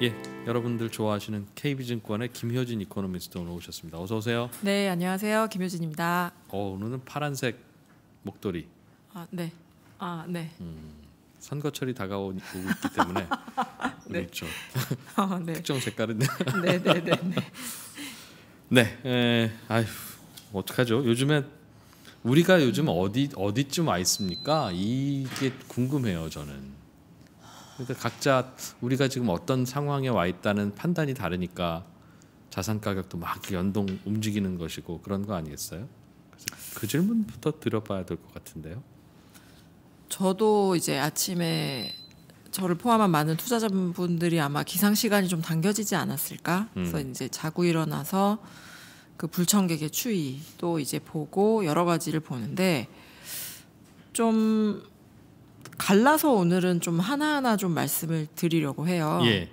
예, 여러분들 좋아하시는 KB증권의 김효진 이코노미스트 오늘 오셨습니다. 어서 오세요. 네, 안녕하세요. 김효진입니다. 어, 오늘은 파란색 목도리. 아, 네. 아, 네. 음, 선거철이 다가오고 있기 때문에 네. 그렇죠. 아, 네. 특정 색깔은 네, 네, 네. 네. 네, 아휴, 어떡하죠? 요즘에 우리가 요즘 어디 어디쯤 와 있습니까? 이게 궁금해요, 저는. 그러니까 각자 우리가 지금 어떤 상황에 와 있다는 판단이 다르니까 자산 가격도 막 연동 움직이는 것이고 그런 거 아니겠어요? 그 질문부터 들어봐야될 것 같은데요. 저도 이제 아침에 저를 포함한 많은 투자자분들이 아마 기상 시간이 좀 당겨지지 않았을까? 음. 그래서 이제 자고 일어나서 그 불청객의 추위 또 이제 보고 여러 가지를 보는데 좀 갈라서 오늘은 좀 하나하나 좀 말씀을 드리려고 해요. 예.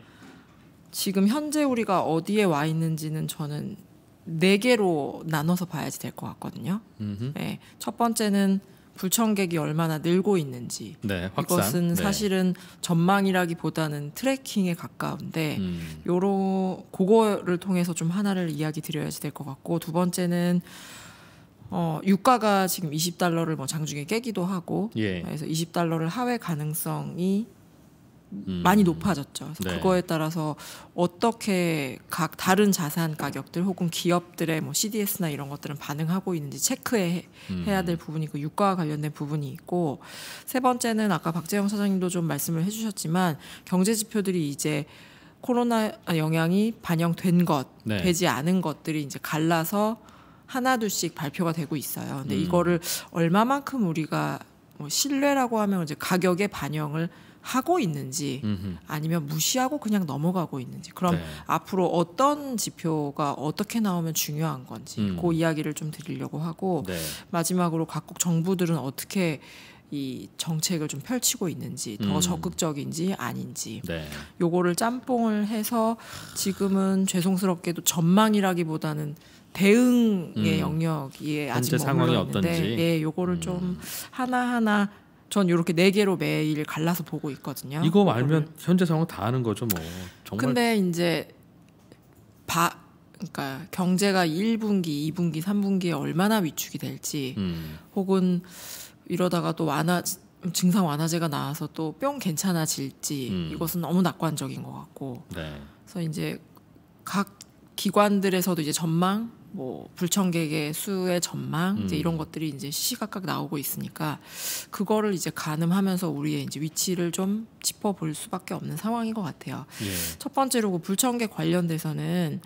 지금 현재 우리가 어디에 와 있는지는 저는 네 개로 나눠서 봐야지 될 것 같거든요. 네, 첫 번째는 불청객이 얼마나 늘고 있는지 네, 이것은 네. 사실은 전망이라기보다는 트래킹에 가까운데 음. 요런 그거를 통해서 좀 하나를 이야기 드려야지 될 것 같고 두 번째는 어, 유가가 지금 20달러를 뭐 장중에 깨기도 하고 예. 그래서 20달러를 하회 가능성이 음. 많이 높아졌죠. 그래서 네. 그거에 따라서 어떻게 각 다른 자산 가격들 혹은 기업들의 뭐 CDS나 이런 것들은 반응하고 있는지 체크해 음. 야될 부분이고 있 유가와 관련된 부분이 있고 세 번째는 아까 박재영 사장님도 좀 말씀을 해주셨지만 경제 지표들이 이제 코로나 영향이 반영된 것, 네. 되지 않은 것들이 이제 갈라서 하나 둘씩 발표가 되고 있어요. 근데 음. 이거를 얼마만큼 우리가 뭐 신뢰라고 하면 이제 가격에 반영을 하고 있는지 아니면 무시하고 그냥 넘어가고 있는지 그럼 네. 앞으로 어떤 지표가 어떻게 나오면 중요한 건지 음. 그 이야기를 좀 드리려고 하고 네. 마지막으로 각국 정부들은 어떻게 이 정책을 좀 펼치고 있는지 더 음. 적극적인지 아닌지 네. 요거를 짬뽕을 해서 지금은 죄송스럽게도 전망이라기보다는 대응의 음. 영역이 아직 상황이 어떤지 예, 요거를 음. 좀 하나하나 전요렇게네 개로 매일 갈라서 보고 있거든요. 이거 요거를. 알면 현재 상황 다 아는 거죠, 뭐. 정말. 근데 이제 바 그러니까 경제가 1분기, 2분기, 3분기에 얼마나 위축이 될지 음. 혹은 이러다가 또 완화 증상 완화제가 나와서 또 뿅 괜찮아질지 음. 이것은 너무 낙관적인 것 같고 네. 그래서 이제 각 기관들에서도 이제 전망 뭐 불청객의 수의 전망 이제 음. 이런 것들이 이제 시시각각 나오고 있으니까 그거를 이제 가늠하면서 우리의 이제 위치를 좀 짚어볼 수밖에 없는 상황인 것 같아요. 예. 첫 번째로 그 불청객 관련돼서는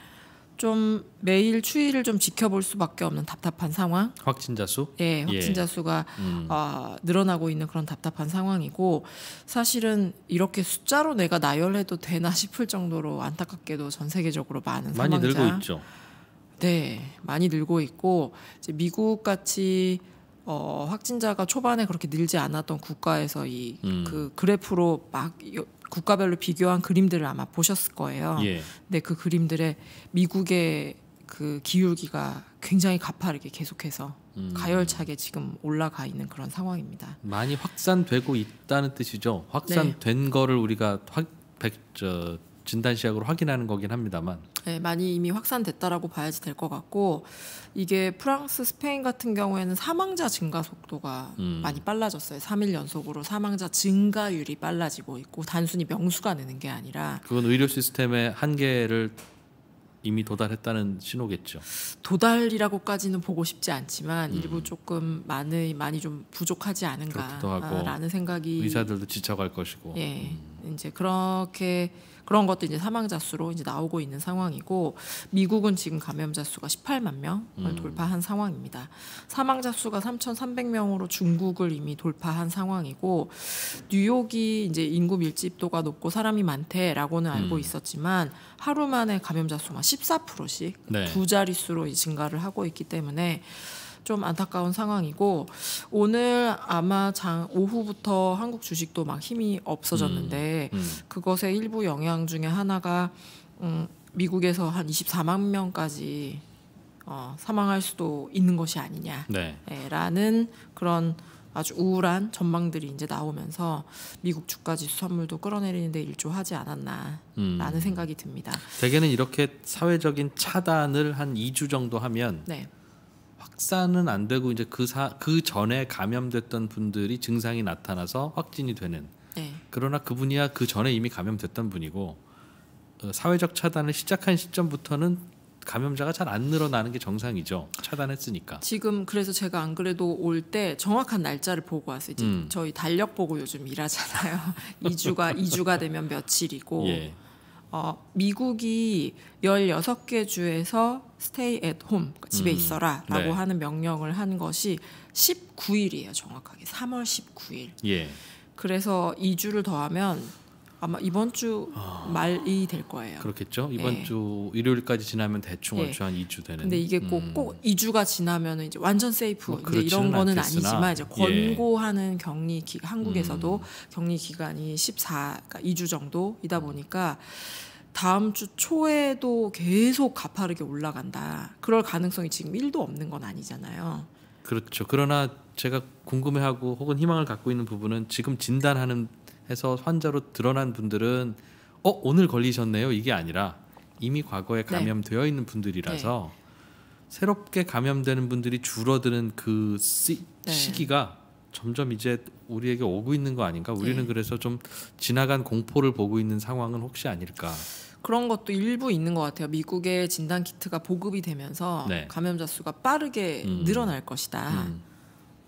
좀 매일 추이를 좀 지켜볼 수밖에 없는 답답한 상황. 확진자 수? 예, 예. 확진자 예. 수가 음. 어, 늘어나고 있는 그런 답답한 상황이고 사실은 이렇게 숫자로 내가 나열해도 되나 싶을 정도로 안타깝게도 전 세계적으로 많은 많이 사망자. 늘고 있죠. 네, 많이 늘고 있고 이제 미국 같이 어, 확진자가 초반에 그렇게 늘지 않았던 국가에서 이그 음. 그 그래프로 막 국가별로 비교한 그림들을 아마 보셨을 거예요. 예. 근데 그 그림들에 미국의 그 기울기가 굉장히 가파르게 계속해서 음. 가열차게 지금 올라가 있는 그런 상황입니다. 많이 확산되고 있다는 뜻이죠. 확산된 네. 거를 우리가 확, 백, 저, 진단시약으로 확인하는 거긴 합니다만. 네, 많이 이미 확산됐다라고 봐야지 될 것 같고 이게 프랑스, 스페인 같은 경우에는 사망자 증가 속도가 음. 많이 빨라졌어요. 3일 연속으로 사망자 증가율이 빨라지고 있고 단순히 명수가 느는 게 아니라 그건 의료 시스템의 한계를 이미 도달했다는 신호겠죠. 도달이라고까지는 보고 싶지 않지만 음. 일부 조금 많이 많이 좀 부족하지 않은가라는 생각이 의사들도 지쳐갈 것이고. 예. 음. 이제 그렇게 그런 것도 이제 사망자 수로 이제 나오고 있는 상황이고 미국은 지금 감염자 수가 18만 명을 음. 돌파한 상황입니다. 사망자 수가 3,300명으로 중국을 이미 돌파한 상황이고 뉴욕이 이제 인구 밀집도가 높고 사람이 많대라고는 알고 음. 있었지만 하루 만에 감염자 수만 14%씩 네. 두 자릿수로 증가를 하고 있기 때문에 좀 안타까운 상황이고 오늘 아마 장 오후부터 한국 주식도 막 힘이 없어졌는데 음, 음. 그것의 일부 영향 중에 하나가 음, 미국에서 한 24만 명까지 어, 사망할 수도 있는 것이 아니냐라는 네. 예, 그런 아주 우울한 전망들이 이제 나오면서 미국 주가 지수 산물도 끌어내리는데 일조하지 않았나라는 음. 생각이 듭니다. 대개는 이렇게 사회적인 차단을 한 2주 정도 하면 네. 확산은 안 되고 이제 그사그 그 전에 감염됐던 분들이 증상이 나타나서 확진이 되는. 네. 그러나 그분이야 그 전에 이미 감염됐던 분이고 어, 사회적 차단을 시작한 시점부터는 감염자가 잘 안 늘어나는 게 정상이죠. 차단했으니까. 지금 그래서 제가 안 그래도 올 때 정확한 날짜를 보고 왔어요. 이제 음. 저희 달력 보고 요즘 일하잖아요. 2주가 2주가 되면 며칠이고 예. 어, 미국이 16개 주에서 스테이 앳 홈, 집에 음. 있어라 네. 라고 네. 하는 명령을 한 것이 19일이에요, 정확하게. 3월 19일. 예. 그래서 2주를 더하면 아마 이번 주 아, 말이 될 거예요. 그렇겠죠. 이번 네. 주 일요일까지 지나면 대충 예. 얼추 네. 한 2주 되는. 근데 이게 꼭꼭 음. 2주가 지나면 이제 완전 세이프 뭐 이런 거는 않겠으나. 아니지만 이제 예. 권고하는 예. 격리 기 한국에서도 음. 격리 기간이 14 그러니까 2주 정도이다 보니까 다음 주 초에도 계속 가파르게 올라간다. 그럴 가능성이 지금 1도 없는 건 아니잖아요. 그렇죠. 그러나 제가 궁금해하고 혹은 희망을 갖고 있는 부분은 지금 진단하는 해서 환자로 드러난 분들은 어 오늘 걸리셨네요 이게 아니라 이미 과거에 네. 감염되어 네. 있는 분들이라서 네. 새롭게 감염되는 분들이 줄어드는 그 시, 네. 시기가 점점 이제 우리에게 오고 있는 거 아닌가? 우리는 네. 그래서 좀 지나간 공포를 보고 있는 상황은 혹시 아닐까? 그런 것도 일부 있는 것 같아요. 미국의 진단 키트가 보급이 되면서 네. 감염자 수가 빠르게 음. 늘어날 것이다. 음.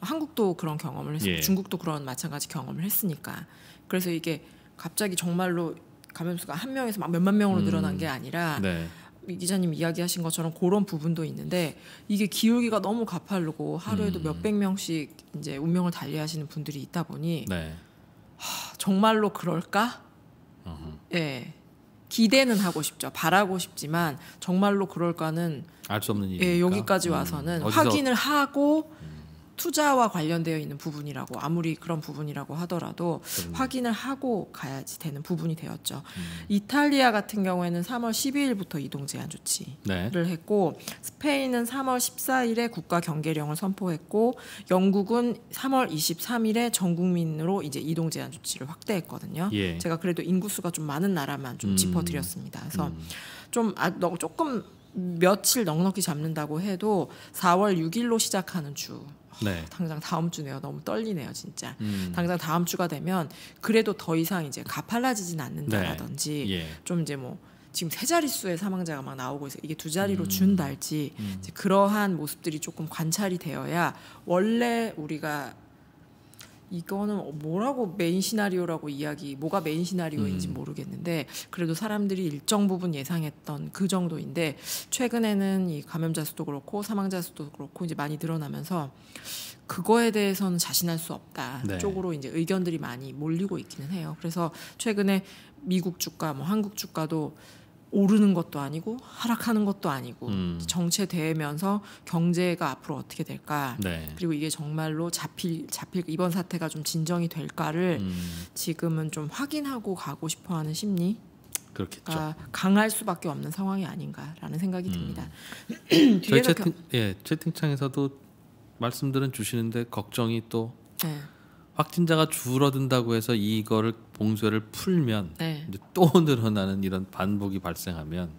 한국도 그런 경험을 했고 예. 중국도 그런 마찬가지 경험을 했으니까 그래서 이게 갑자기 정말로 감염수가 한 명에서 막 몇만 명으로 음. 늘어난 게 아니라 네. 이 기자님 이야기하신 것처럼 그런 부분도 있는데 이게 기울기가 너무 가파르고 하루에도 음. 몇백 명씩 이제 운명을 달리하시는 분들이 있다 보니 네. 하, 정말로 그럴까? 어허. 예. 기대는 하고 싶죠. 바라고 싶지만 정말로 그럴까는 알 수 없는 일이 예, 여기까지 음. 와서는 음. 확인을 하고 음. 투자와 관련되어 있는 부분이라고 아무리 그런 부분이라고 하더라도 음. 확인을 하고 가야지 되는 부분이 되었죠. 음. 이탈리아 같은 경우에는 3월 12일부터 이동 제한 조치를 네. 했고 스페인은 3월 14일에 국가 경계령을 선포했고 영국은 3월 23일에 전 국민으로 이제 이동 제한 조치를 확대했거든요. 예. 제가 그래도 인구수가 좀 많은 나라만 좀 음. 짚어드렸습니다. 그래서 음. 좀 아, 너 조금 며칠 넉넉히 잡는다고 해도 4월 6일로 시작하는 주 네. 당장 다음 주네요. 너무 떨리네요, 진짜. 음. 당장 다음 주가 되면 그래도 더 이상 이제 가팔라지진 않는다라든지 네. 예. 좀 이제 뭐 지금 세 자릿수의 사망자가 막 나오고 있어 이게 두 자리로 음. 준달지 음. 그러한 모습들이 조금 관찰이 되어야 원래 우리가 이거는 뭐라고 메인 시나리오라고 이야기 뭐가 메인 시나리오인지 음. 모르겠는데 그래도 사람들이 일정 부분 예상했던 그 정도인데 최근에는 이 감염자 수도 그렇고 사망자 수도 그렇고 이제 많이 늘어나면서 그거에 대해서는 자신할 수 없다 네. 쪽으로 이제 의견들이 많이 몰리고 있기는 해요. 그래서 최근에 미국 주가 뭐 한국 주가도 오르는 것도 아니고 하락하는 것도 아니고 음. 정체되면서 경제가 앞으로 어떻게 될까 네. 그리고 이게 정말로 잡힐 잡힐 이번 사태가 좀 진정이 될까를 음. 지금은 좀 확인하고 가고 싶어하는 심리 그렇겠죠. 아, 강할 수밖에 없는 상황이 아닌가라는 생각이 음. 듭니다. 저희 채팅, 겨... 예, 채팅창에서도 말씀들은 주시는데 걱정이 또 네. 확진자가 줄어든다고 해서 이거를 봉쇄를 풀면 네. 또 늘어나는 이런 반복이 발생하면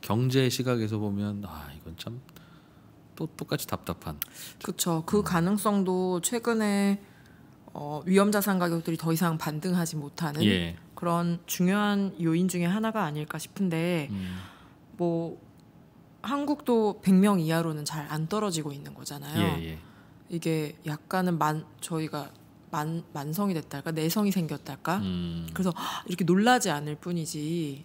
경제 시각에서 보면 아 이건 참또 똑같이 답답한. 그렇죠. 그 음. 가능성도 최근에 어, 위험 자산 가격들이 더 이상 반등하지 못하는 예. 그런 중요한 요인 중에 하나가 아닐까 싶은데 음. 뭐 한국도 100명 이하로는 잘 안 떨어지고 있는 거잖아요. 예, 예. 이게 약간은 만 저희가 만, 만성이 됐달까 내성이 생겼달까 음. 그래서 이렇게 놀라지 않을 뿐이지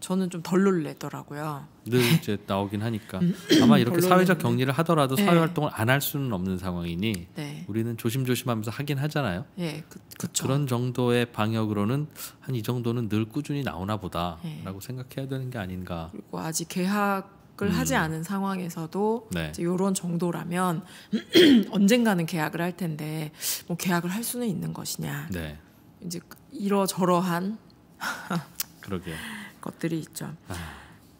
저는 좀 덜 놀래더라고요. 늘 이제 나오긴 하니까 음. 아마 이렇게 사회적 격리를 하더라도 사회 네. 활동을 안 할 수는 없는 상황이니 네. 우리는 조심조심하면서 하긴 하잖아요. 예, 그, 그쵸. 그런 정도의 방역으로는 한 이 정도는 늘 꾸준히 나오나 보다라고 예. 생각해야 되는 게 아닌가. 그리고 아직 개학 계약을 음. 하지 않은 상황에서도 네. 이런 정도라면 언젠가는 계약을 할 텐데 뭐 계약을 할 수는 있는 것이냐 네. 이제 이러저러한 그러게 것들이 있죠. 아.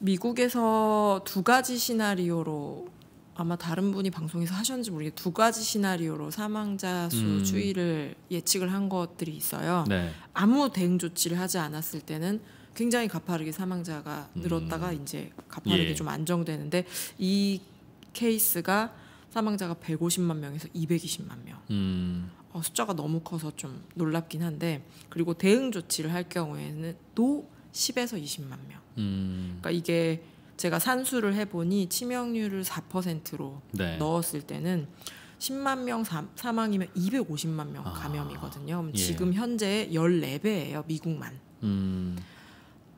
미국에서 두 가지 시나리오로 아마 다른 분이 방송에서 하셨는지 모르겠 두 가지 시나리오로 사망자 수 음. 추이를 예측을 한 것들이 있어요. 네. 아무 대응 조치를 하지 않았을 때는 굉장히 가파르게 사망자가 음. 늘었다가 음. 이제 가파르게 예. 좀 안정되는데 이 케이스가 사망자가 150만 명에서 220만 명. 음. 어, 숫자가 너무 커서 좀 놀랍긴 한데 그리고 대응 조치를 할 경우에는 또 10에서 20만 명. 음. 그러니까 이게 제가 산수를 해보니 치명률을 4%로 네. 넣었을 때는 10만 명 사, 망이면 250만 명 아. 감염이거든요. 아, 예. 지금 현재 14배예요 미국만. 음.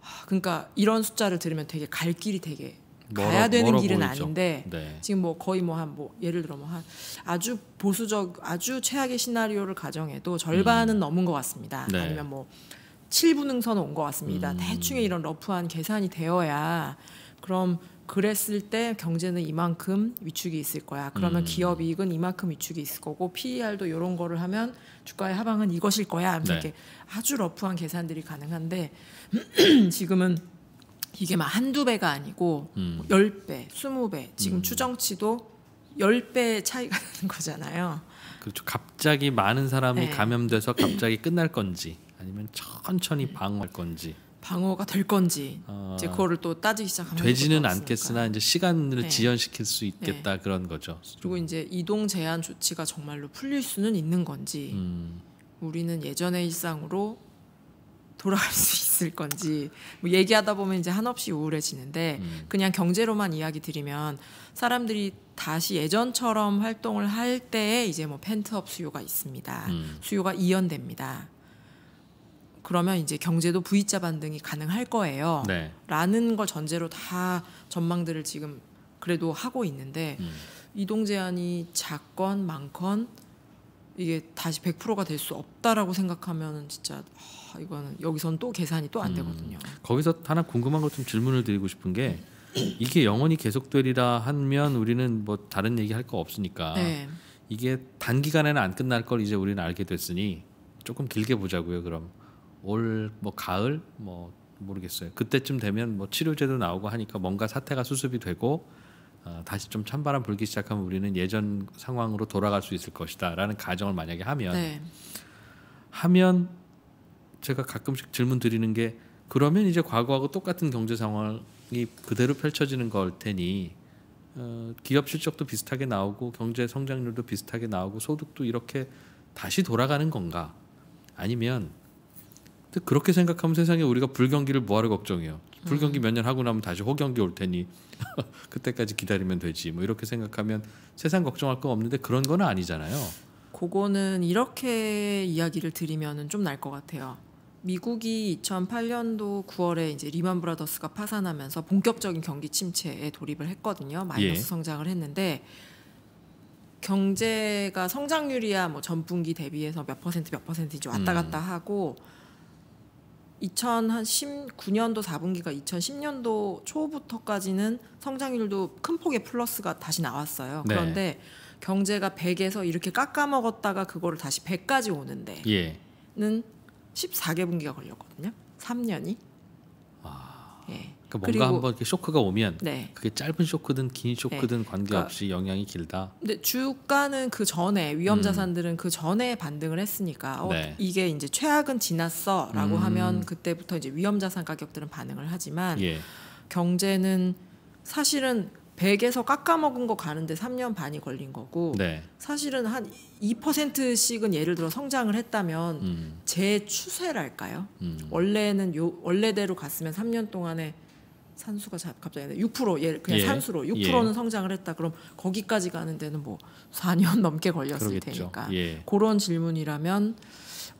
아, 그러니까 이런 숫자를 들으면 되게 갈 길이 되게 멀어, 가야 되는 길은 보이죠. 아닌데 네. 지금 뭐 거의 뭐 한뭐 뭐 예를 들어 뭐한 아주 보수적 아주 최악의 시나리오를 가정해도 절반은 음. 넘은 것 같습니다. 네. 아니면 뭐 7분응선 온 것 같습니다. 음. 대충의 이런 러프한 계산이 되어야 그럼 그랬을 때 경제는 이만큼 위축이 있을 거야. 그러면 음. 기업 이익은 이만큼 위축이 있을 거고 PER도 이런 거를 하면 주가의 하방은 이것일 거야. 네. 이렇게 아주 러프한 계산들이 가능한데 지금은 이게 막 한두 배가 아니고 음. 배 스무 배 지금 음. 추정치도 열 배 차이가 나는 거잖아요. 그렇죠. 갑자기 많은 사람이 네. 감염돼서 갑자기 끝날 건지 아니면 천천히 방어할 건지 방어가 될 건지 어, 이제 그거를 또 따지기 시작하면 되지는 않겠으나 이제 시간을 네. 지연시킬 수 네. 있겠다 네. 그런 거죠. 그리고 이제 이동 제한 조치가 정말로 풀릴 수는 있는 건지 음. 우리는 예전의 일상으로 돌아갈 수 있을 건지 뭐 얘기하다 보면 이제 한없이 우울해지는데 음. 그냥 경제로만 이야기 드리면 사람들이 다시 예전처럼 활동을 할 때에 이제 뭐 펜트업 수요가 있습니다. 음. 수요가 이연됩니다. 그러면 이제 경제도 V자 반등이 가능할 거예요. 네. 라는 걸 전제로 다 전망들을 지금 그래도 하고 있는데 음. 이동 제한이 작건 많건 이게 다시 100%가 될 수 없다라고 생각하면은 진짜 아, 이거는 여기선 또 계산이 또안 음. 되거든요. 음. 거기서 하나 궁금한 것 좀 질문을 드리고 싶은 게 이게 영원히 계속되리라 하면 우리는 뭐 다른 얘기 할 거 없으니까 네. 이게 단기간에는 안 끝날 걸 이제 우리는 알게 됐으니 조금 길게 보자고요. 그럼 올뭐 가을 뭐 모르겠어요. 그때쯤 되면 뭐 치료제도 나오고 하니까 뭔가 사태가 수습이 되고 어, 다시 좀 찬바람 불기 시작하면 우리는 예전 상황으로 돌아갈 수 있을 것이다라는 가정을 만약에 하면 네. 하면 제가 가끔씩 질문 드리는 게 그러면 이제 과거하고 똑같은 경제 상황이 그대로 펼쳐지는 걸 테니 어, 기업 실적도 비슷하게 나오고 경제 성장률도 비슷하게 나오고 소득도 이렇게 다시 돌아가는 건가 아니면 근데 그렇게 생각하면 세상에 우리가 불경기를 뭐하러 걱정해요. 불경기 음. 몇년 하고 나면 다시 호경기 올 테니 그때까지 기다리면 되지. 뭐 이렇게 생각하면 세상 걱정할 거 없는데 그런 거는 아니잖아요. 그거는 이렇게 이야기를 드리면은 좀날 것 같아요. 미국이 2008년도 9월에 이제 리만 브라더스가 파산하면서 본격적인 경기 침체에 돌입을 했거든요. 마이너스 예. 성장을 했는데 경제가 성장률이야 뭐 전분기 대비해서 몇 퍼센트 몇 퍼센트 이제 왔다 음. 갔다 음. 하고 2019년도 4분기가 2010년도 초부터까지는 성장률도 큰 폭의 플러스가 다시 나왔어요. 네. 그런데 경제가 100에서 이렇게 깎아먹었다가 그거를 다시 100까지 오는데는 예. 14개 분기가 걸렸거든요. 3년이. 아... 예. 그러니까 뭔가 한번 이렇게 쇼크가 오면 네. 그게 짧은 쇼크든 긴 네. 쇼크든 네. 관계없이 그러니까 영향이 길다. 근데 주가는 그 전에 위험 음. 자산들은 음. 그 전에 반등을 했으니까 어, 네. 이게 이제 최악은 지났어라고 음. 하면 그때부터 이제 위험 자산 가격들은 반응을 하지만 예. 경제는 사실은 100에서 깎아먹은 거 가는데 3년 반이 걸린 거고 네. 사실은 한 2%씩은 예를 들어 성장을 했다면 음. 제 추세랄까요? 음. 원래는 요 원래대로 갔으면 3년 동안에 산수가 갑자기 6% 예, 그냥 예. 산수로 6%는 예. 성장을 했다. 그럼 거기까지 가는 데는 뭐 4년 넘게 걸렸을 그러겠죠. 테니까 예. 그런 질문이라면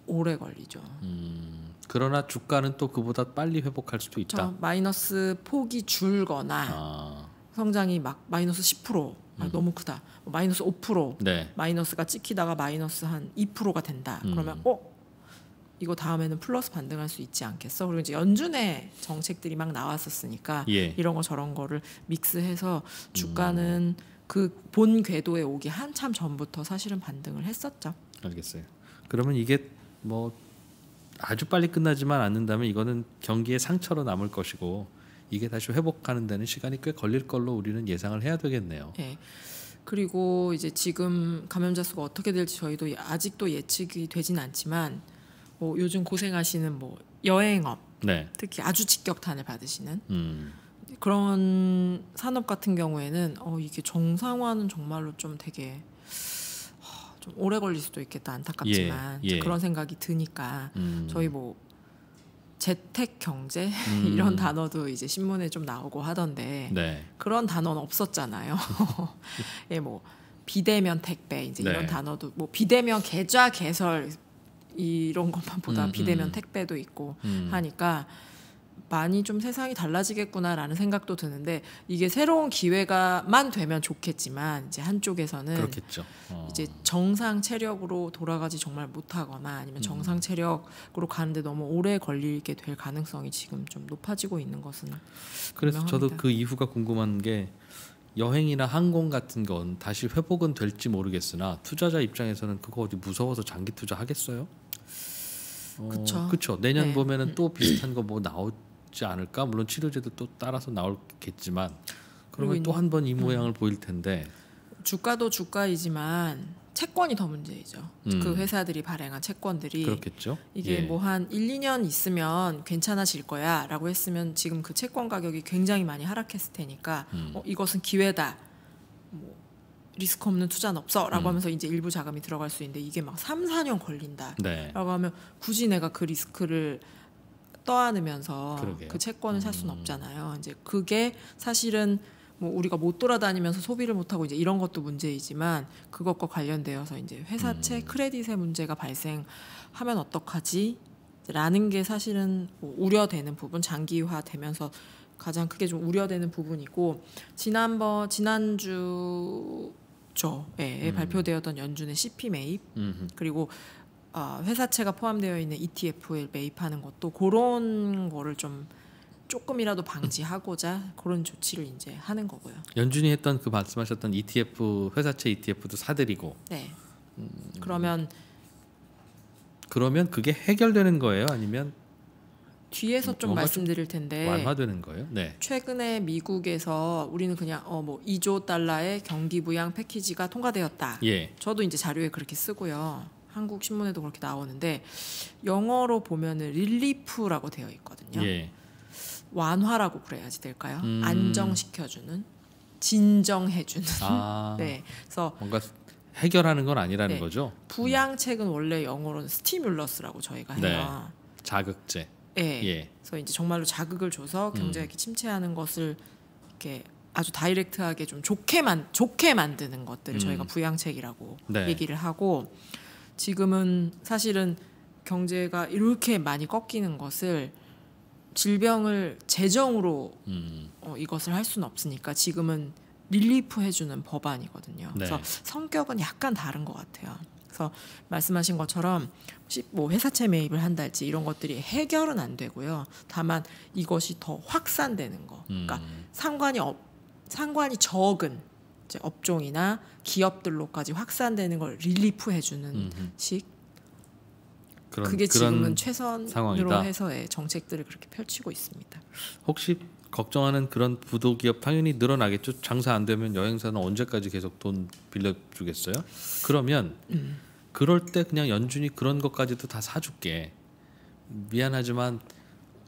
오래 걸리죠. 음, 그러나 주가는 또 그보다 빨리 회복할 수도 있다. 그렇죠. 마이너스 폭이 줄거나 아. 성장이 막 마이너스 10% 아, 음. 너무 크다. 마이너스 5% 네. 마이너스가 찍히다가 마이너스 한 2%가 된다. 음. 그러면 어 이거 다음에는 플러스 반등할 수 있지 않겠어? 그리고 이제 연준의 정책들이 막 나왔었으니까 예. 이런 거 저런 거를 믹스해서 음. 주가는 음. 그 그본 궤도에 오기 한참 전부터 사실은 반등을 했었죠. 알겠어요. 그러면 이게 뭐 아주 빨리 끝나지만 않는다면 이거는 경기의 상처로 남을 것이고 이게 다시 회복하는 데는 시간이 꽤 걸릴 걸로 우리는 예상을 해야 되겠네요. 예. 그리고 이제 지금 감염자 수가 어떻게 될지 저희도 아직도 예측이 되진 않지만 뭐 요즘 고생하시는 뭐 여행업 네. 특히 아주 직격탄을 받으시는 음. 그런 산업 같은 경우에는 어 이게 정상화는 정말로 좀 되게 좀 오래 걸릴 수도 있겠다 안타깝지만 예, 예. 그런 생각이 드니까 음. 저희 뭐 재택 경제 음. 이런 단어도 이제 신문에 좀 나오고 하던데 네. 그런 단어는 없었잖아요. 예, 뭐 비대면 택배 이제 네. 이런 단어도 뭐 비대면 계좌 개설 이런 것만 보다 음, 비대면 음. 택배도 있고 음. 하니까 많이 좀 세상이 달라지겠구나라는 생각도 드는데 이게 새로운 기회가만 되면 좋겠지만 이제 한쪽에서는 그렇겠죠. 어. 이제 정상 체력으로 돌아가지 정말 못하거나 아니면 음. 정상 체력으로 가는데 너무 오래 걸리게 될 가능성이 지금 좀 높아지고 있는 것은 그래서 분명합니다. 저도 그 이후가 궁금한 게 여행이나 항공 같은 건 다시 회복은 될지 모르겠으나 투자자 입장에서는 그거 어디 무서워서 장기 투자 하겠어요? 어, 그렇죠. 내년 네. 보면은 또 비슷한 거 뭐 나오지 않을까? 물론 치료제도 또 따라서 나올겠지만 그러면 또 한 번 이 모양을 음. 보일 텐데 주가도 주가이지만 채권이 더 문제이죠. 음. 그 회사들이 발행한 채권들이 그렇겠죠. 이게 예. 뭐한 1, 2년 있으면 괜찮아질 거야라고 했으면 지금 그 채권 가격이 굉장히 많이 하락했을 테니까 음. 어, 이것은 기회다. 리스크 없는 투자는 없어라고 음. 하면서 이제 일부 자금이 들어갈 수 있는데 이게 막 3, 4년 걸린다라고 네. 하면 굳이 내가 그 리스크를 떠안으면서 그러게요. 그 채권을 살 수는 음. 없잖아요. 이제 그게 사실은 뭐 우리가 못 돌아다니면서 소비를 못 하고 이제 이런 것도 문제이지만 그것과 관련되어서 이제 회사채 음. 크레딧의 문제가 발생하면 어떡하지? 라는 게 사실은 뭐 우려되는 부분 장기화 되면서 가장 크게 좀 우려되는 부분이고 지난번 지난주 9조에 예, 예, 음. 발표되었던 연준의 CP 매입 음흠. 그리고 어, 회사채가 포함되어 있는 e t f 를 매입하는 것도 그런 거를 좀 조금이라도 방지하고자 그런 조치를 이제 하는 거고요. 연준이 했던 그 말씀하셨던 ETF 회사채 ETF도 사들이고. 네. 음, 그러면 그러면 그게 해결되는 거예요? 아니면 뒤에서 좀 말씀드릴 텐데 완화되는 거예요? 네. 최근에 미국에서 우리는 그냥 어 뭐 2조 달러의 경기 부양 패키지가 통과되었다. 예. 저도 이제 자료에 그렇게 쓰고요. 한국 신문에도 그렇게 나오는데 영어로 보면은 릴리프라고 되어 있거든요. 예. 완화라고 그래야지 될까요? 음. 안정시켜주는, 진정해주는. 아. 네. 그래서 뭔가 해결하는 건 아니라는 네. 거죠. 음. 부양책은 원래 영어로는 스티뮬러스라고 저희가 네. 해요. 네. 자극제. 예. 예. 그래서 이제 정말로 자극을 줘서 음. 경제가 이렇게 침체하는 것을 이렇게 아주 다이렉트하게 좀 좋게만 좋게 만드는 것들을 음. 저희가 부양책이라고 네. 얘기를 하고 지금은 사실은 경제가 이렇게 많이 꺾이는 것을 질병을 재정으로 음. 어, 이것을 할 수는 없으니까 지금은 릴리프 해주는 법안이거든요. 네. 그래서 성격은 약간 다른 것 같아요. 그래서 말씀하신 것처럼 뭐 회사채 매입을 한다든지 이런 것들이 해결은 안 되고요. 다만 이것이 더 확산되는 거. 그러니까 음. 상관이 없 상관이 적은 이제 업종이나 기업들로까지 확산되는 걸 릴리프 해주는 음흠. 식. 그런, 그게 지금은 최선으로 상황이다. 해서의 정책들을 그렇게 펼치고 있습니다. 혹시 걱정하는 그런 부도기업 당연히 늘어나겠죠. 장사 안 되면 여행사는 언제까지 계속 돈 빌려주겠어요? 그러면 음. 그럴 때 그냥 연준이 그런 것까지도 다 사줄게. 미안하지만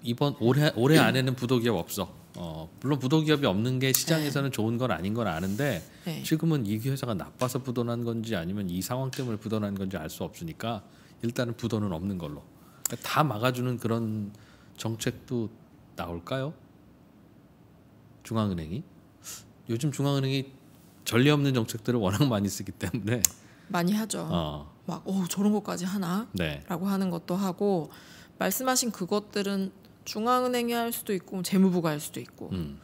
이번 올해 올해 안에는 부도기업 없어. 어, 물론 부도기업이 없는 게 시장에서는 네. 좋은 건 아닌 건 아는데 네. 지금은 이 회사가 나빠서 부도난 건지 아니면 이 상황 때문에 부도난 건지 알 수 없으니까 일단은 부도는 없는 걸로 그러니까 다 막아주는 그런 정책도 나올까요? 중앙은행이 요즘 중앙은행이 전례 없는 정책들을 워낙 많이 쓰기 때문에 많이 하죠. 어. 막 어, 저런 것까지 하나? 네. 라고 하는 것도 하고 말씀하신 그것들은 중앙은행이 할 수도 있고 재무부가 할 수도 있고 음.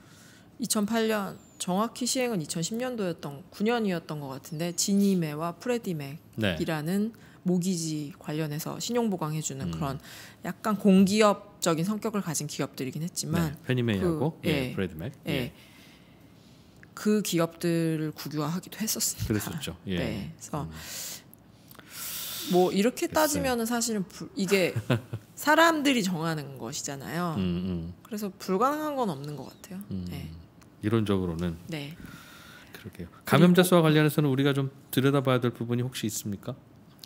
2008년 정확히 시행은 2010년도였던 9년이었던 것 같은데 지니메와 프레디맥이라는 네. 모기지 관련해서 신용 보강해 주는 음. 그런 약간 공기업적인 성격을 가진 기업들이긴 했지만 네. 페니메이하고 그, 예, 예, 프레디맥 예. 예. 그 기업들을 국유화하기도 했었습니다. 그랬었죠. 예. 네, 그래서 음. 뭐 이렇게 따지면 사실은 부, 이게 사람들이 정하는 것이잖아요. 음, 음. 그래서 불가능한 건 없는 것 같아요. 음, 네. 이론적으로는. 네. 그러게요. 감염자 수와 관련해서는 우리가 좀 들여다봐야 될 부분이 혹시 있습니까?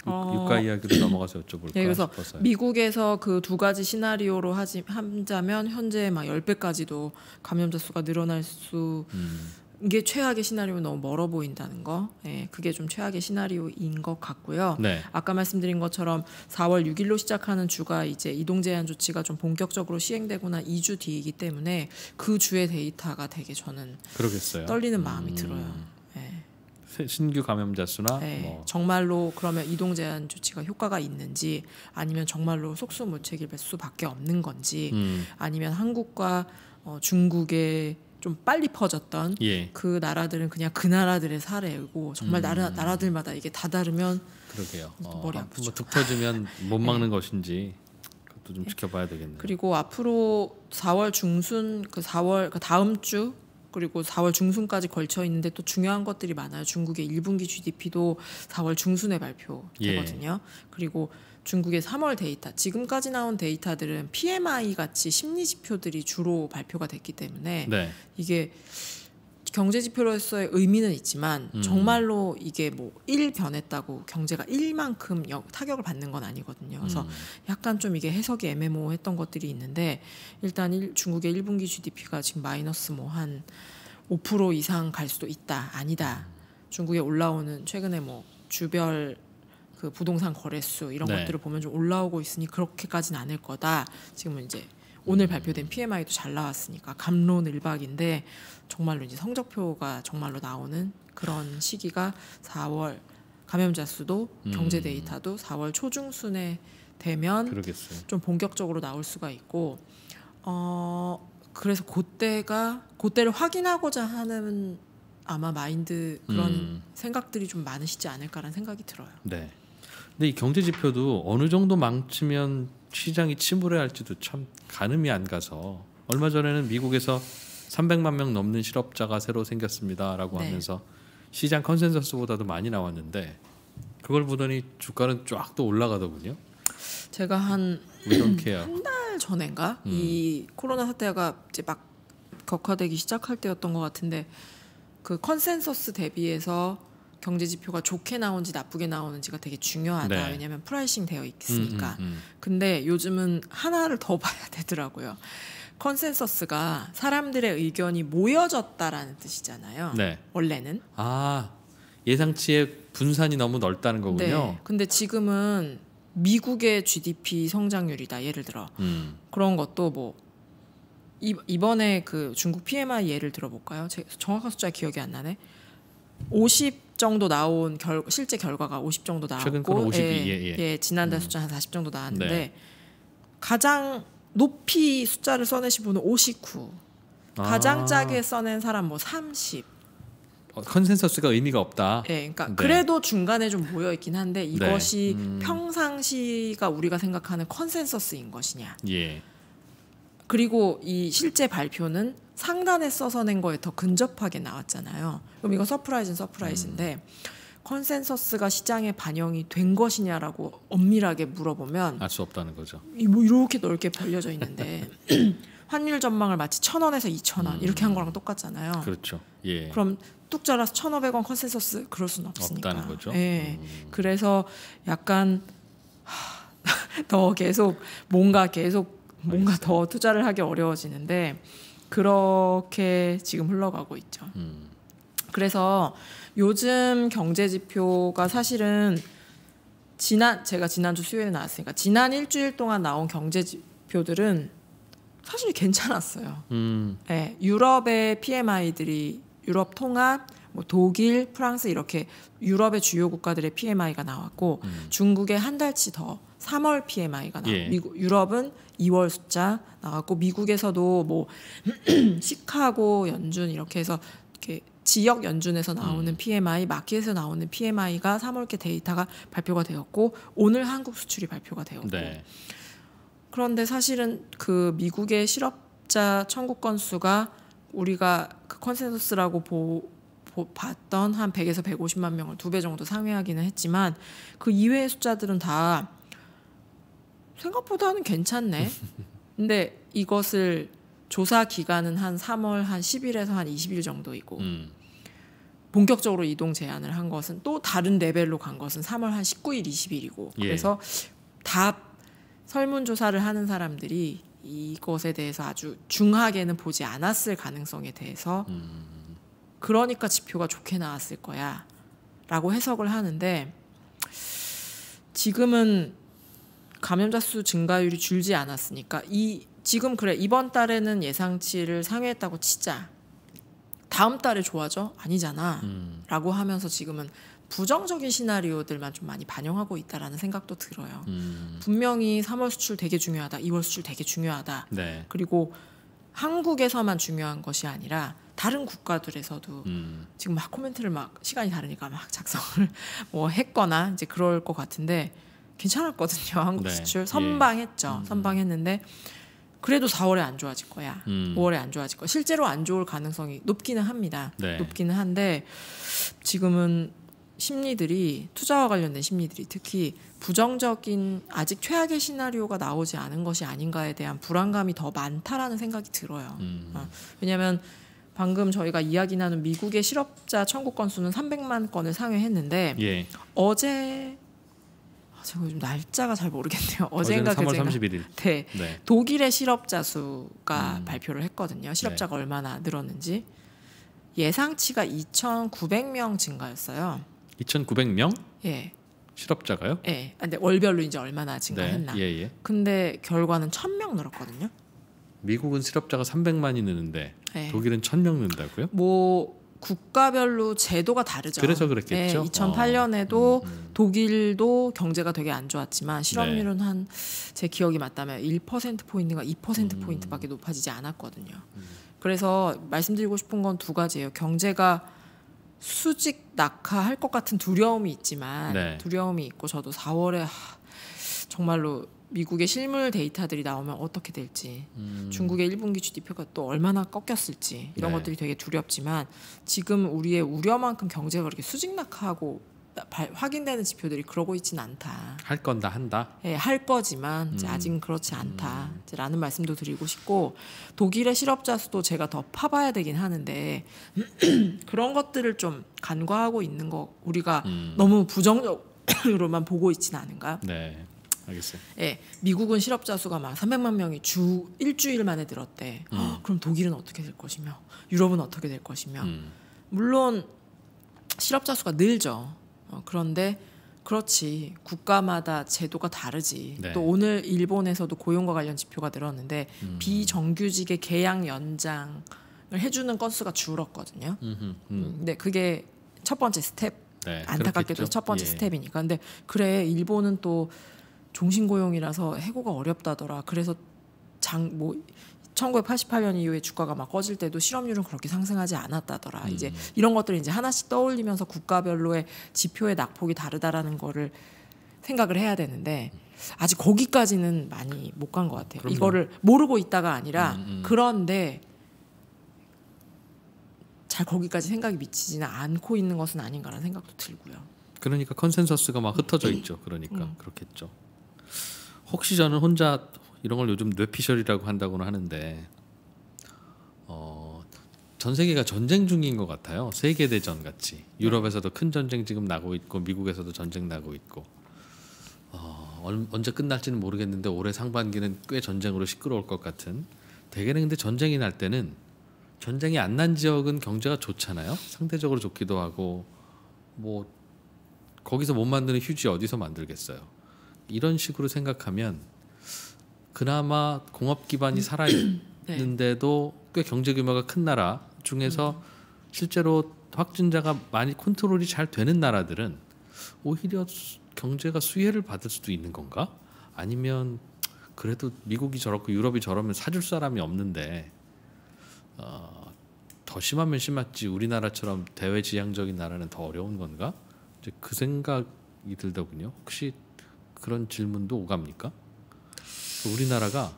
유가 어. 이야기로 넘어가서 여쭤볼까 네, 그래서 싶어서요. 미국에서 그 두 가지 시나리오로 하지, 하자면 현재 막 열배까지도 감염자 수가 늘어날 수 음. 이게 최악의 시나리오 너무 멀어 보인다는 거, 예, 그게 좀 최악의 시나리오인 것 같고요. 네. 아까 말씀드린 것처럼 4월 6일로 시작하는 주가 이제 이동 제한 조치가 좀 본격적으로 시행되거나 2주 뒤이기 때문에 그 주의 데이터가 되게 저는 그러겠어요. 떨리는 음. 마음이 음... 들어요. 예. 신규 감염자 수나 예, 뭐... 정말로 그러면 이동 제한 조치가 효과가 있는지 아니면 정말로 속수무책일 횟수밖에 없는 건지 음... 아니면 한국과 어, 중국의 좀 빨리 퍼졌던 예. 그 나라들은 그냥 그 나라들의 사례고 정말 음. 나라 나라들마다 이게 다 다르면 그러게요. 어, 머리 아프죠. 뭐툭 터지면 못 예. 막는 네. 것인지 그것도 좀 네. 지켜봐야 되겠네요. 그리고 앞으로 4월 중순 그 4월 그 다음 주 그리고 4월 중순까지 걸쳐 있는데 또 중요한 것들이 많아요. 중국의 1분기 GDP도 4월 중순에 발표되거든요. 예. 그리고 중국의 3월 데이터, 지금까지 나온 데이터들은 PMI 같이 심리 지표들이 주로 발표가 됐기 때문에 네. 이게 경제 지표로서의 의미는 있지만 음. 정말로 이게 뭐1 변했다고 경제가 1만큼 타격을 받는 건 아니거든요. 그래서 음. 약간 좀 이게 해석이 애매모호했던 것들이 있는데 일단 일, 중국의 1분기 GDP가 지금 마이너스 뭐 한 5% 이상 갈 수도 있다. 아니다. 중국에 올라오는 최근에 뭐 주별 그 부동산 거래수 이런 네. 것들을 보면 좀 올라오고 있으니 그렇게까지는 않을 거다. 지금은 이제 오늘 발표된 PMI도 잘 나왔으니까 감론 일박인데 정말로 이제 성적표가 정말로 나오는 그런 시기가 4월 감염자 수도 음. 경제 데이터도 4월 초중순에 되면 그러겠어요. 좀 본격적으로 나올 수가 있고 어 그래서 그때가 그때를 확인하고자 하는 아마 마인드 그런 음. 생각들이 좀 많으시지 않을까라는 생각이 들어요. 네. 근데 이 경제 지표도 어느 정도망치면 시장이 침울해 할지도 참 가늠이 안 가서 얼마 전에는 미국에서 300만 명 넘는 실업자가 새로 생겼습니다라고 네. 하면서 시장 컨센서스보다도 많이 나왔는데 그걸 보더니 주가는 쫙 또 올라가더군요. 제가 한 한 달 전인가 음. 이 코로나 사태가 이제 막 격화되기 시작할 때였던 것 같은데 그 컨센서스 대비해서 경제 지표가 좋게 나오는지 나쁘게 나오는지가 되게 중요하다. 네. 왜냐하면 프라이싱 되어 있으니까. 음 음, 음, 음, 근데 요즘은 하나를 더 봐야 되더라고요. 컨센서스가 사람들의 의견이 모여졌다라는 뜻이잖아요. 네. 원래는. 아 예상치의 분산이 너무 넓다는 거군요. 네. 근데 지금은 미국의 GDP 성장률이다. 예를 들어 음. 그런 것도 뭐 이번에 그 중국 PMI 예를 들어볼까요? 제 정확한 숫자 기억이 안 나네. 50 정도 나온 결, 실제 결과가 50 정도 나왔고 예, 예, 예. 예, 지난달 음. 숫자 한40 정도 나왔는데 네. 가장 높이 숫자를 써내신 분은 59 아. 가장 짜게 써낸 사람 뭐 30. 어, 컨센서스가 의미가 없다. 예, 그러니까 네. 그래도 중간에 좀 모여 있긴 한데 네. 이것이 네. 음. 평상시가 우리가 생각하는 컨센서스인 것이냐. 예. 그리고 이 실제 발표는 상단에 써서 낸 거에 더 근접하게 나왔잖아요. 그럼 이거 서프라이즈는 서프라이즈인데 음. 컨센서스가 시장에 반영이 된 것이냐라고 엄밀하게 물어보면 알 수 없다는 거죠. 뭐 이렇게 넓게 벌려져 있는데 환율 전망을 마치 천 원에서 이천 원 음. 이렇게 한 음. 거랑 똑같잖아요. 그렇죠. 예. 그럼 뚝 잘라서 천오백 원 컨센서스 그럴 수는 없으니까. 없다는 거죠. 예. 음. 그래서 약간 더 계속 뭔가 계속 뭔가 더 투자를 하기 어려워지는데 그렇게 지금 흘러가고 있죠. 음. 그래서 요즘 경제 지표가 사실은 지난 제가 지난주 수요일에 나왔으니까 지난 일주일 동안 나온 경제 지표들은 사실 괜찮았어요. 음. 네, 유럽의 PMI들이 유럽 통합 뭐 독일, 프랑스 이렇게 유럽의 주요 국가들의 PMI가 나왔고 음. 중국의 한 달치 더 3월 PMI가 나와. 예. 미국 유럽은 2월 숫자 나왔고 미국에서도 뭐 시카고 연준 이렇게 해서 이렇게 지역 연준에서 나오는 음. PMI, 마켓에서 나오는 PMI가 3월께 데이터가 발표가 되었고 오늘 한국 수출이 발표가 되었고 네. 그런데 사실은 그 미국의 실업자 청구 건수가 우리가 그 컨센서스라고 보, 보, 봤던 한 100에서 150만 명을 두 배 정도 상회하기는 했지만 그 이외의 숫자들은 다 생각보다는 괜찮네. 근데 이것을 조사 기간은 한 3월 한 10일에서 한 20일 정도이고 음. 본격적으로 이동 제한을 한 것은 또 다른 레벨로 간 것은 3월 한 19일, 20일이고 예. 그래서 답 설문 조사를 하는 사람들이 이것에 대해서 아주 중하게는 보지 않았을 가능성에 대해서 음. 그러니까 지표가 좋게 나왔을 거야라고 해석을 하는데 지금은 감염자 수 증가율이 줄지 않았으니까 이 지금 그래 이번 달에는 예상치를 상회했다고 치자. 다음 달에 좋아져? 아니잖아. 음. 라고 하면서 지금은 부정적인 시나리오들만 좀 많이 반영하고 있다라는 생각도 들어요. 음. 분명히 3월 수출 되게 중요하다. 2월 수출 되게 중요하다. 네. 그리고 한국에서만 중요한 것이 아니라 다른 국가들에서도 음. 지금 막 코멘트를 막 시간이 다르니까 막 작성을 뭐 했거나 이제 그럴 것 같은데 괜찮았거든요. 한국 네. 수출 예. 선방했죠. 예. 선방했는데 그래도 4월에 안 좋아질 거야. 음. 5월에 안 좋아질 거야. 실제로 안 좋을 가능성이 높기는 합니다. 네. 높기는 한데 지금은 심리들이 투자와 관련된 심리들이 특히 부정적인 아직 최악의 시나리오가 나오지 않은 것이 아닌가에 대한 불안감이 더 많다라는 생각이 들어요. 음. 어. 왜냐하면 방금 저희가 이야기 나눈 미국의 실업자 청구 건수는 300만 건을 상회했는데 예. 어제 제가 요즘 날짜가 잘 모르겠네요. 어젠가 그제가 네. 네. 독일의 실업자 수가 음. 발표를 했거든요. 네. 실업자가 네. 얼마나 늘었는지 예상치가 2,900명 증가였어요. 2,900명? 예. 실업자가요? 예. 아, 근데 월별로 이제 얼마나 증가했나. 네. 예, 예. 근데 결과는 1,000명 늘었거든요. 미국은 실업자가 300만이 느는데 예. 독일은 1,000명 는다고요? 뭐 국가별로 제도가 다르죠. 그래서 그랬겠죠. 네, 2008년에도 어. 음, 음, 음. 독일도 경제가 되게 안 좋았지만 실업률은 네. 한제 기억이 맞다면 1% 포인트가 2% 음. 포인트밖에 음. 높아지지 않았거든요. 음. 그래서 말씀드리고 싶은 건 두 가지예요. 경제가 수직 낙하할 것 같은 두려움이 있지만 네. 두려움이 있고 저도 4월에 하, 정말로 미국의 실물 데이터들이 나오면 어떻게 될지 음. 중국의 1분기 GDP가 또 얼마나 꺾였을지 이런 네. 것들이 되게 두렵지만 지금 우리의 우려만큼 경제가 그렇게 수직낙하고 확인되는 지표들이 그러고 있지는 않다. 할 건 다 한다. 예, 할 거지만 음. 아직 그렇지 않다라는 음. 말씀도 드리고 싶고 독일의 실업자 수도 제가 더 파봐야 되긴 하는데 그런 것들을 좀 간과하고 있는 거 우리가 음. 너무 부정적으로만 보고 있지는 않은가요? 네. 알겠어요. 예, 미국은 실업자 수가 막 300만 명이 주 일주일 만에 늘었대. 음. 허, 아, 그럼 독일은 어떻게 될 것이며, 유럽은 어떻게 될 것이며. 음. 물론 실업자 수가 늘죠. 어, 그런데 그렇지 국가마다 제도가 다르지. 네. 또 오늘 일본에서도 고용과 관련 지표가 늘었는데 음. 비정규직의 계약 연장을 해주는 건수가 줄었거든요. 음. 음. 근데 그게 첫 번째 스텝. 네, 안타깝게도 그렇겠죠. 첫 번째 예. 스텝이니까. 근데 그래 일본은 또 종신고용이라서 해고가 어렵다더라. 그래서 장 뭐 1988년 이후에 주가가 막 꺼질 때도 실업률은 그렇게 상승하지 않았다더라. 음. 이제 이런 것들을 이제 하나씩 떠올리면서 국가별로의 지표의 낙폭이 다르다라는 거를 생각을 해야 되는데 아직 거기까지는 많이 못 간 것 같아요. 그럼요. 이거를 모르고 있다가 아니라 음, 음. 그런데 잘 거기까지 생각이 미치지는 않고 있는 것은 아닌가라는 생각도 들고요. 그러니까 컨센서스가 막 흩어져 음. 있죠. 그러니까 음. 그렇겠죠. 혹시 저는 혼자 이런 걸 요즘 뇌피셜이라고 한다고는 하는데 어, 전 세계가 전쟁 중인 것 같아요. 세계 대전 같이 유럽에서도 큰 전쟁 지금 나고 있고 미국에서도 전쟁 나고 있고 어, 언제 끝날지는 모르겠는데 올해 상반기는 꽤 전쟁으로 시끄러울 것 같은. 대개는 근데 전쟁이 날 때는 전쟁이 안 난 지역은 경제가 좋잖아요. 상대적으로 좋기도 하고 뭐 거기서 못 만드는 휴지 어디서 만들겠어요. 이런 식으로 생각하면 그나마 공업 기반이 음. 살아 있는데도 네. 꽤 경제 규모가 큰 나라 중에서 음. 실제로 확진자가 많이 컨트롤이 잘 되는 나라들은 오히려 경제가 수혜를 받을 수도 있는 건가? 아니면 그래도 미국이 저렇고 유럽이 저러면 사줄 사람이 없는데 어, 더 심하면 심하지 우리나라처럼 대외지향적인 나라는 더 어려운 건가? 이제 그 생각이 들더군요. 혹시 그런 질문도 오갑니까? 그 우리나라가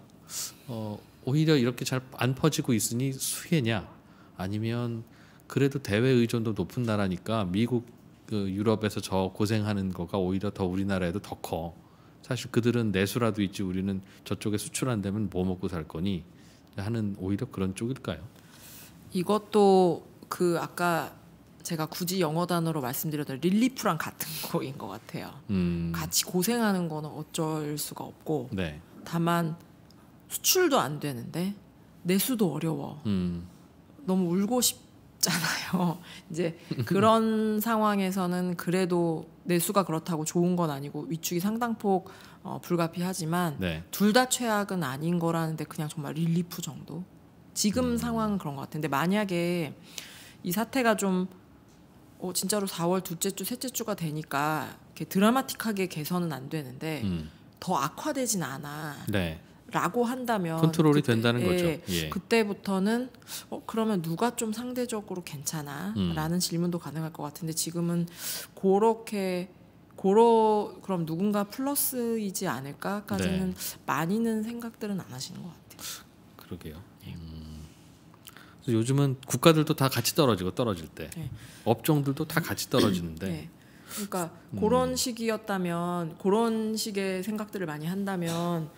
어, 오히려 이렇게 잘 안 퍼지고 있으니 수혜냐 아니면 그래도 대외 의존도 높은 나라니까 미국 그 유럽에서 저 고생하는 거가 오히려 더 우리나라에도 더 커. 사실 그들은 내수라도 있지 우리는 저쪽에 수출 안 되면 뭐 먹고 살 거니 하는 오히려 그런 쪽일까요? 이것도 그 아까 제가 굳이 영어 단어로 말씀드려도 릴리프랑 같은 거인 것 같아요. 음. 같이 고생하는 거는 어쩔 수가 없고 네. 다만 수출도 안 되는데 내수도 어려워. 음. 너무 울고 싶잖아요. 이제 그런 상황에서는 그래도 내수가 그렇다고 좋은 건 아니고 위축이 상당폭 어, 불가피하지만 네. 둘다 최악은 아닌 거라는데 그냥 정말 릴리프 정도. 지금 음. 상황은 그런 것 같은데 만약에 이 사태가 좀 어, 진짜로 4월 둘째 주, 셋째 주가 되니까 이렇게 드라마틱하게 개선은 안 되는데 음. 더 악화되진 않아. 네. 라고 한다면 컨트롤이 그때, 된다는 거죠. 예. 예. 그때부터는 어, 그러면 누가 좀 상대적으로 괜찮아라는 음. 질문도 가능할 것 같은데 지금은 그렇게 고로 그럼 누군가 플러스이지 않을까까지는 네. 많이는 생각들은 안 하시는 것 같아요. 그러게요. 그래서 요즘은 국가들도 다 같이 떨어지고 떨어질 때 네. 업종들도 다 같이 떨어지는데 네. 그러니까 음. 그런 식이었다면 그런 식의 생각들을 많이 한다면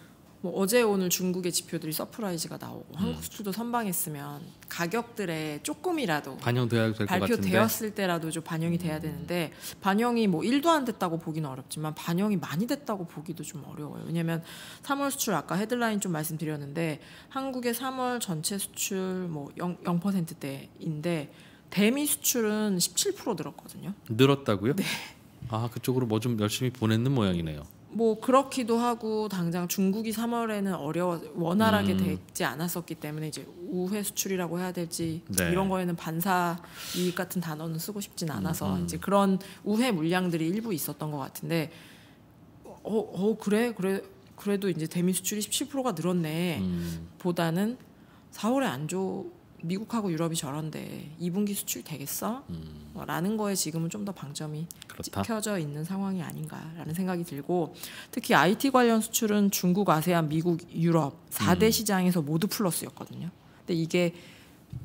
뭐 어제 오늘 중국의 지표들이 서프라이즈가 나오고 음. 한국 수출도 선방했으면 가격들에 조금이라도 반영돼야 될 발표되었을 때라도 좀 반영이 돼야 음. 되는데 반영이 뭐일도안 됐다고 보기는 어렵지만 반영이 많이 됐다고 보기도 좀 어려워요. 왜냐면 하 3월 수출 아까 헤드라인 좀 말씀드렸는데 한국의 3월 전체 수출 뭐 0, 0%대인데 대미 수출은 17% 늘었거든요. 늘었다고요? 네. 아, 그쪽으로 뭐 좀 열심히 보냈는 모양이네요. 뭐 그렇기도 하고 당장 중국이 3월에는 어려워 원활하게 음. 되지 않았었기 때문에 이제 우회 수출이라고 해야 될지 네. 이런 거에는 반사 이익 같은 단어는 쓰고 싶진 않아서 음. 음. 이제 그런 우회 물량들이 일부 있었던 것 같은데 어, 어 그래 그래 그래도 이제 대미 수출이 17%가 늘었네 음. 보다는 4월에 안 좋. 미국하고 유럽이 저런데 2분기 수출 되겠어? 음. 뭐 라는 거에 지금은 좀 더 방점이 찍혀져 있는 상황이 아닌가라는 생각이 들고 특히 IT 관련 수출은 중국, 아세안, 미국, 유럽 4대 음. 시장에서 모두 플러스였거든요. 근데 이게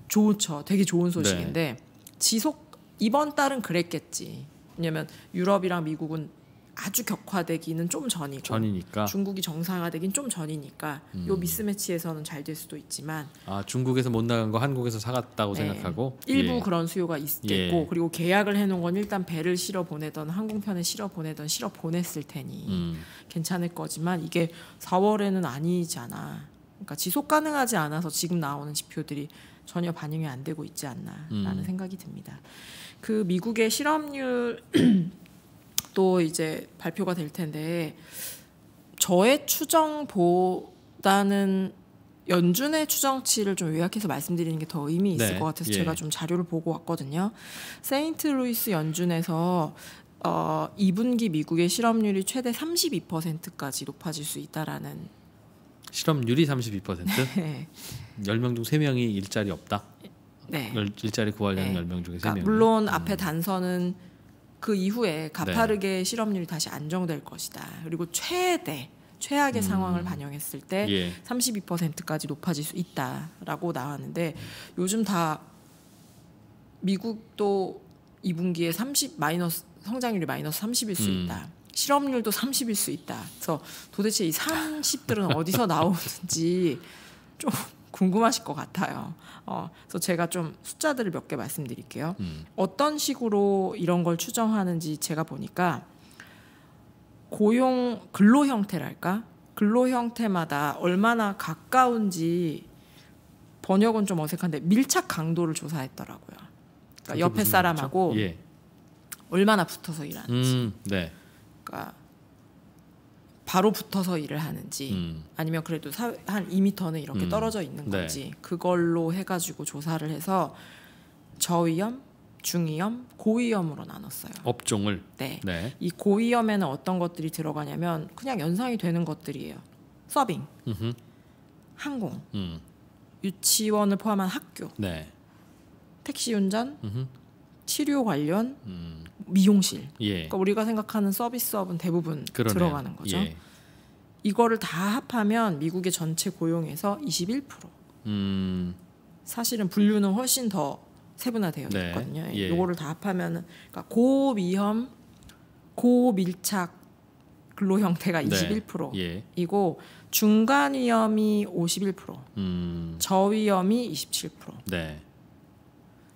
좋죠. 되게 좋은 소식인데 네. 지속 이번 달은 그랬겠지. 왜냐면 유럽이랑 미국은 아주 격화되기는 좀 전이고 전이니까. 중국이 정상화되긴 좀 전이니까 음. 요 미스매치에서는 잘 될 수도 있지만 아 중국에서 못 나간 거 한국에서 사갔다고 네. 생각하고 일부 예. 그런 수요가 있겠고 예. 그리고 계약을 해놓은 건 일단 배를 실어 보내던 항공편에 실어 보내던 실어 보냈을 테니 음. 괜찮을 거지만 이게 4월에는 아니잖아 그러니까 지속 가능하지 않아서 지금 나오는 지표들이 전혀 반영이 안 되고 있지 않나라는 음. 생각이 듭니다. 그 미국의 실업률 음, 또 이제 발표가 될 텐데 저의 추정보다는 연준의 추정치를 좀 요약해서 말씀드리는 게 더 의미 있을 네. 것 같아서 예. 제가 좀 자료를 보고 왔거든요. 세인트루이스 연준에서 어, 2분기 미국의 실업률이 최대 32%까지 높아질 수 있다라는 실업률이 32%? 네. 10명 중 3명이 일자리 없다? 네. 일, 자리 구하려는 네. 10명 중에 3명. 그러니까 물론 음. 앞에 단서는 그 이후에 가파르게 네. 실업률이 다시 안정될 것이다. 그리고 최대 최악의 음. 상황을 반영했을 때 예. 32%까지 높아질 수 있다라고 나왔는데 요즘 다 미국도 2분기에 30 마이너스 성장률이 마이너스 30일 수 음. 있다. 실업률도 30일 수 있다. 그래서 도대체 이 30들은 어디서 나오는지 좀 궁금하실 것 같아요. 어, 그래서 제가 좀 숫자들을 몇 개 말씀드릴게요. 음. 어떤 식으로 이런 걸 추정하는지 제가 보니까 고용 근로 형태랄까 근로 형태마다 얼마나 가까운지 번역은 좀 어색한데 밀착 강도를 조사했더라고요. 그러니까 옆에 사람하고 예. 얼마나 붙어서 일하는지. 음, 네. 그러니까 바로 붙어서 일을 하는지 음. 아니면 그래도 사, 한 2미터는 이렇게 음. 떨어져 있는 네. 건지 네. 그걸로 해가지고 조사를 해서 저위험중위험고위험으로 나눴어요. 업종을. 네. 네. 이 고위염에는 어떤 것들이 들어가냐면 그냥 연상이 되는 것들이에요. 서빙, 음흠. 항공, 음. 유치원을 포함한 학교, 네. 택시 운전, 음흠. 치료 관련 음. 미용실. 예. 그러니까 우리가 생각하는 서비스업은 대부분 그러네요. 들어가는 거죠. 예. 이거를 다 합하면 미국의 전체 고용에서 21%. 음. 사실은 분류는 훨씬 더 세분화되어 네. 있거든요. 예. 이거를 다 합하면 그러니까 고위험, 고밀착 근로 형태가 네. 21%이고 예. 중간 위험이 51%, 음. 저위험이 27%. 네.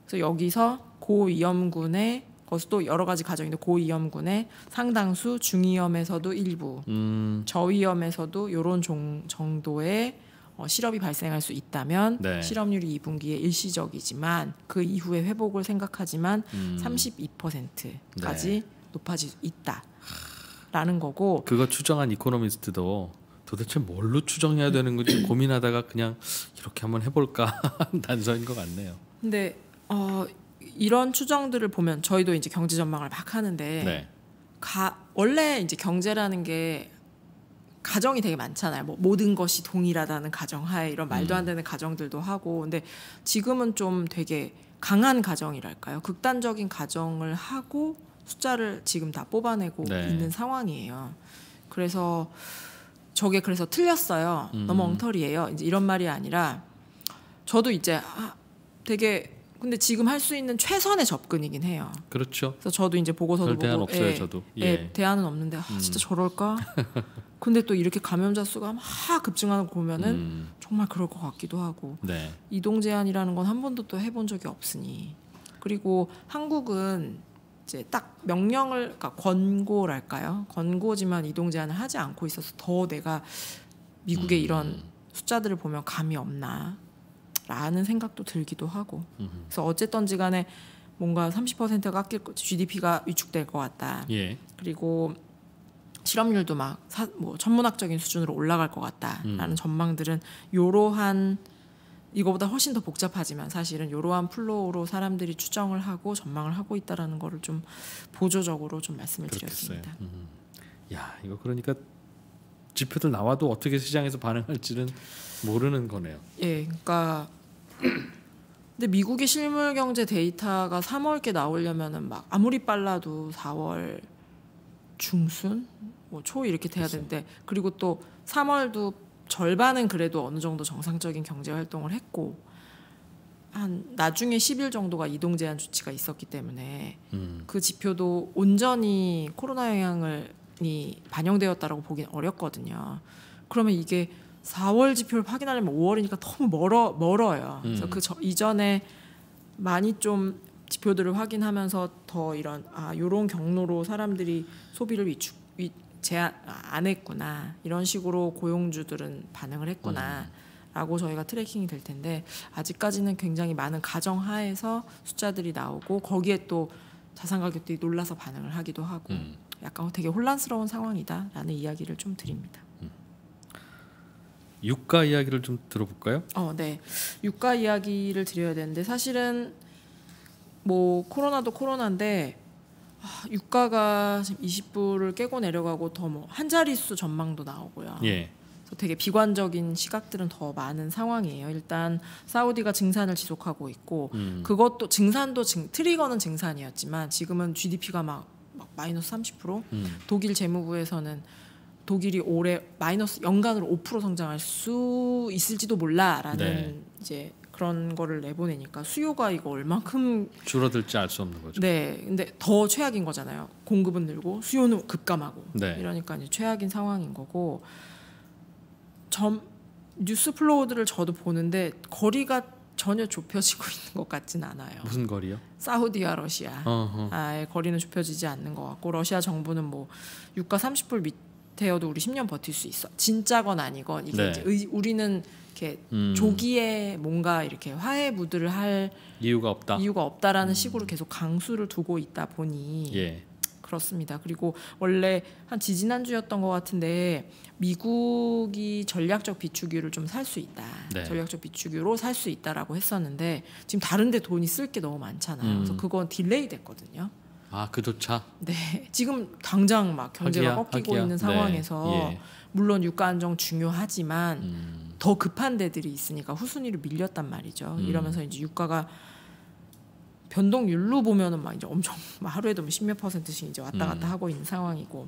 그래서 여기서 고위험군의 그것도 여러 가지 가정인데 고위험군의 상당수 중위험에서도 일부 음. 저위험에서도 요런 정도의 어, 실업이 발생할 수 있다면 네. 실업률이 2분기에 일시적이지만 그이후에 회복을 생각하지만 음. 32%까지 네. 높아질 수 있다라는 거고 그거 추정한 이코노미스트도 도대체 뭘로 추정해야 되는 건지 고민하다가 그냥 이렇게 한번 해볼까 단서인 것 같네요. 근데 어, 이런 추정들을 보면 저희도 이제 경제 전망을 막 하는데 네. 가, 원래 이제 경제라는 게 가정이 되게 많잖아요. 뭐 모든 것이 동일하다는 가정하에 이런 말도 안 음. 되는 가정들도 하고 근데 지금은 좀 되게 강한 가정이랄까요? 극단적인 가정을 하고 숫자를 지금 다 뽑아내고 네. 있는 상황이에요. 그래서 저게 그래서 틀렸어요. 음. 너무 엉터리예요. 이제 이런 말이 아니라 저도 이제 아, 되게 근데 지금 할 수 있는 최선의 접근이긴 해요. 그렇죠. 그래서 저도 이제 보고서도 별 대안 없어요, 예, 저도. 예. 예, 대안은 없는데 아, 음. 진짜 음. 저럴까? 근데 또 이렇게 감염자 수가 막 급증하는 거 보면은 음. 정말 그럴 것 같기도 하고. 네. 이동 제한이라는 건 한 번도 또 해본 적이 없으니. 그리고 한국은 이제 딱 명령을 그러니까 권고랄까요? 권고지만 이동 제한을 하지 않고 있어서 더 내가 미국의 음. 이런 숫자들을 보면 감이 없나 라는 생각도 들기도 하고 그래서 어쨌든지 간에 뭔가 30% 깎일 거 GDP가 위축될 것 같다. 예. 그리고 실업률도 막 사, 뭐 천문학적인 수준으로 올라갈 것 같다라는 음. 전망들은 요러한 이거보다 훨씬 더 복잡하지만 사실은 요러한 플로우로 사람들이 추정을 하고 전망을 하고 있다라는 거를 좀 보조적으로 좀 말씀을 그렇겠어요. 드렸습니다. 음. 야, 이거 그러니까 지표들 나와도 어떻게 시장에서 반응할지는 모르는 거네요. 예, 그러니까 근데 미국의 실물 경제 데이터가 3월께 나오려면은 막 아무리 빨라도 4월 중순 뭐 초 이렇게 돼야 되는데 그리고 또 3월도 절반은 그래도 어느 정도 정상적인 경제 활동을 했고 한 나중에 10일 정도가 이동 제한 조치가 있었기 때문에 음. 그 지표도 온전히 코로나 영향이 을 반영되었다라고 보기는 어렵거든요. 그러면 이게 4월 지표를 확인하려면 5월이니까 너무 멀어 멀어요. 음. 그래서 그 저, 이전에 많이 좀 지표들을 확인하면서 더 이런 아 요런 경로로 사람들이 소비를 위축 위, 제한 아, 안 했구나 이런 식으로 고용주들은 반응을 했구나. 음. 라고 저희가 트래킹이 될 텐데 아직까지는 굉장히 많은 가정 하에서 숫자들이 나오고 거기에 또 자산 가격들이 놀라서 반응을 하기도 하고 음. 약간 되게 혼란스러운 상황이다라는 이야기를 좀 드립니다. 유가 이야기를 좀 들어볼까요? 어, 네. 유가 이야기를 드려야 되는데 사실은 뭐 코로나도 코로나인데 유가가 아, 지금 2 0불 깨고 내려가고 더 뭐한 자릿수 전망도 나오고요. 예. 그래서 되게 비관적인 시각들은 더 많은 상황이에요. 일단 사우디가 증산을 지속하고 있고 음. 그것도 증산도 증, 트리거는 증산이었지만 지금은 GDP가 막, 막 마이너스 30% 음. 독일 재무부에서는 독일이 올해 마이너스 연간으로 5% 성장할 수 있을지도 몰라라는 네. 이제 그런 거를 내보내니까 수요가 이거 얼만큼 줄어들지 알 수 없는 거죠. 네, 근데 더 최악인 거잖아요. 공급은 늘고 수요는 급감하고 네. 이러니까 이제 최악인 상황인 거고 점 뉴스 플로우들을 저도 보는데 거리가 전혀 좁혀지고 있는 것 같진 않아요. 무슨 거리요? 사우디와 러시아. 어허. 아예 거리는 좁혀지지 않는 것 같고 러시아 정부는 뭐 유가 30불 밑 되어도 우리 10년 버틸 수 있어. 진짜건 아니건 이게 네. 이제 의, 우리는 이렇게 음. 조기에 뭔가 이렇게 화해 무드를 할 이유가 없다. 이유가 없다라는 음. 식으로 계속 강수를 두고 있다 보니 예. 그렇습니다. 그리고 원래 한 지지난 주였던 것 같은데 미국이 전략적 비축유를 좀 살 수 있다. 네. 전략적 비축유로 살 수 있다라고 했었는데 지금 다른데 돈이 쓸 게 너무 많잖아요. 음. 그래서 그건 딜레이 됐거든요. 아 그조차 네 지금 당장 막 경제가 하기야, 꺾이고 하기야. 있는 네, 상황에서 네. 예. 물론 유가 안정 중요하지만 음. 더 급한 데들이 있으니까 후순위로 밀렸단 말이죠 음. 이러면서 이제 유가가 변동률로 보면은 막 이제 엄청 막 하루에도 뭐 십몇 퍼센트씩 이제 왔다 갔다 음. 하고 있는 상황이고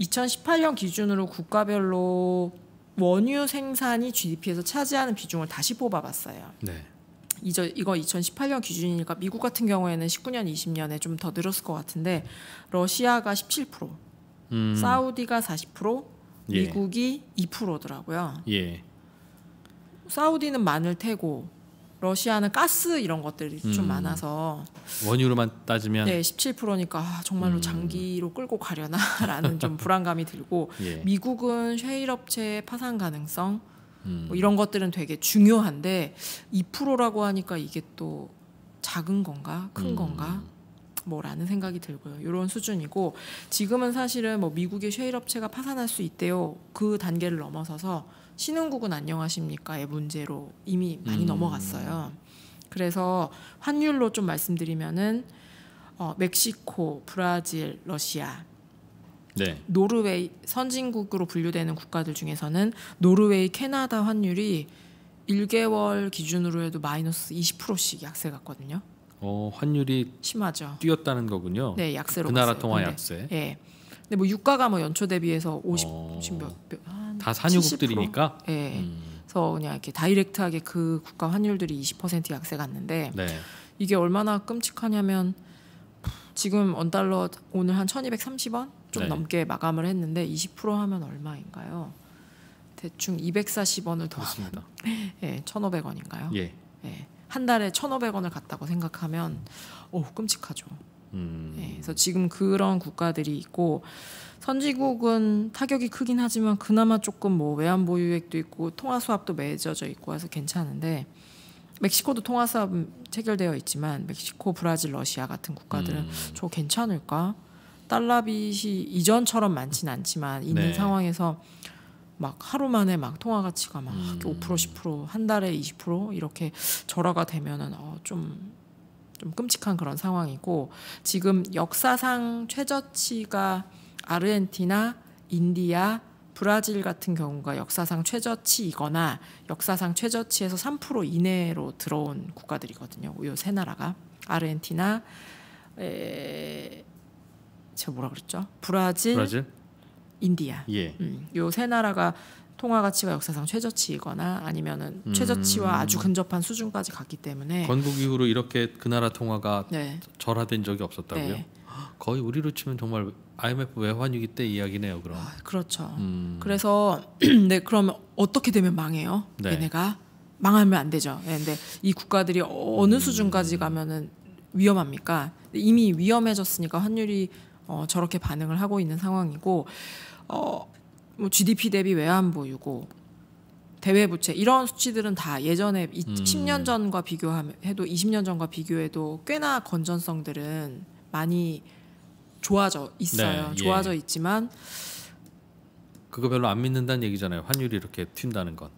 2018년 기준으로 국가별로 원유 생산이 GDP에서 차지하는 비중을 다시 뽑아봤어요. 네. 이저 이거 2018년 기준이니까 미국 같은 경우에는 19년, 20년에 좀 더 늘었을 것 같은데 러시아가 17%, 음. 사우디가 40%, 예. 미국이 2%더라고요. 예. 사우디는 마늘 태고 러시아는 가스 이런 것들이 음. 좀 많아서 원유로만 따지면 네 17%니까 아, 정말로 음. 장기로 끌고 가려나라는 좀 불안감이 들고 예. 미국은 쉐일 업체 파산 가능성 음. 뭐 이런 것들은 되게 중요한데 2%라고 하니까 이게 또 작은 건가 큰 음. 건가 뭐라는 생각이 들고요. 이런 수준이고 지금은 사실은 뭐 미국의 쉐일 업체가 파산할 수 있대요. 그 단계를 넘어서서 신흥국은 안녕하십니까의 문제로 이미 많이 음. 넘어갔어요. 그래서 환율로 좀 말씀드리면은 어, 멕시코, 브라질, 러시아 네. 노르웨이 선진국으로 분류되는 국가들 중에서는 노르웨이, 캐나다 환율이 1개월 기준으로 해도 마이너스 20%씩 약세 갔거든요. 어, 환율이 심하죠. 뛰었다는 거군요. 네, 약세로 그 나라 통화 네. 약세. 예. 근데 뭐 유가가 뭐 연초 대비해서 50 어. 몇, 몇, 다 산유국들이니까. 예. 음. 그래서 그냥 이렇게 다이렉트하게 그 국가 환율들이 20% 약세 갔는데 네. 이게 얼마나 끔찍하냐면 지금 원달러 오늘 한 1230원 좀 네. 넘게 마감을 했는데 20% 하면 얼마인가요? 대충 240원을 더하면 예, 1,500원인가요? 예. 예. 한 달에 1,500원을 갔다고 생각하면 오, 끔찍하죠. 음. 예, 그래서 지금 그런 국가들이 있고 선진국은 타격이 크긴 하지만 그나마 조금 뭐 외환 보유액도 있고 통화 수합도 맺어져 있고 해서 괜찮은데 멕시코도 통화 수합 체결되어 있지만 멕시코, 브라질, 러시아 같은 국가들은 음. 저 괜찮을까? 달러 빚이 이전처럼 많진 않지만 있는 네. 상황에서 막 하루 만에 막 통화 가치가 막 음. 5% 10%한 달에 20% 이렇게 절화가 되면은 어 좀 좀 끔찍한 그런 상황이고 지금 역사상 최저치가 아르헨티나, 인디아, 브라질 같은 경우가 역사상 최저치이거나 역사상 최저치에서 3% 이내로 들어온 국가들이거든요. 요 세 나라가 아르헨티나, 에, 제가 뭐라 그랬죠? 브라질, 브라질? 인디아. 예. 음, 요세 나라가 통화 가치가 역사상 최저치이거나 아니면은 음. 최저치와 아주 근접한 수준까지 갔기 때문에 건국 이후로 이렇게 그 나라 통화가 네. 절하된 적이 없었다고요? 네. 거의 우리로 치면 정말 IMF 외환위기 때 이야기네요, 그럼. 아, 그렇죠. 음. 그래서 네, 그러면 어떻게 되면 망해요? 네. 얘네가 망하면 안 되죠. 네, 근데 이 국가들이 어느 음. 수준까지 가면은 위험합니까? 이미 위험해졌으니까 환율이 어, 저렇게 반응을 하고 있는 상황이고 어, 뭐 GDP 대비 외환 보유고 대외 부채 이런 수치들은 다 예전에 음. 10년 전과 비교해도 20년 전과 비교해도 꽤나 건전성들은 많이 좋아져 있어요. 네, 예. 좋아져 있지만 그거 별로 안 믿는다는 얘기잖아요. 환율이 이렇게 튄다는 건.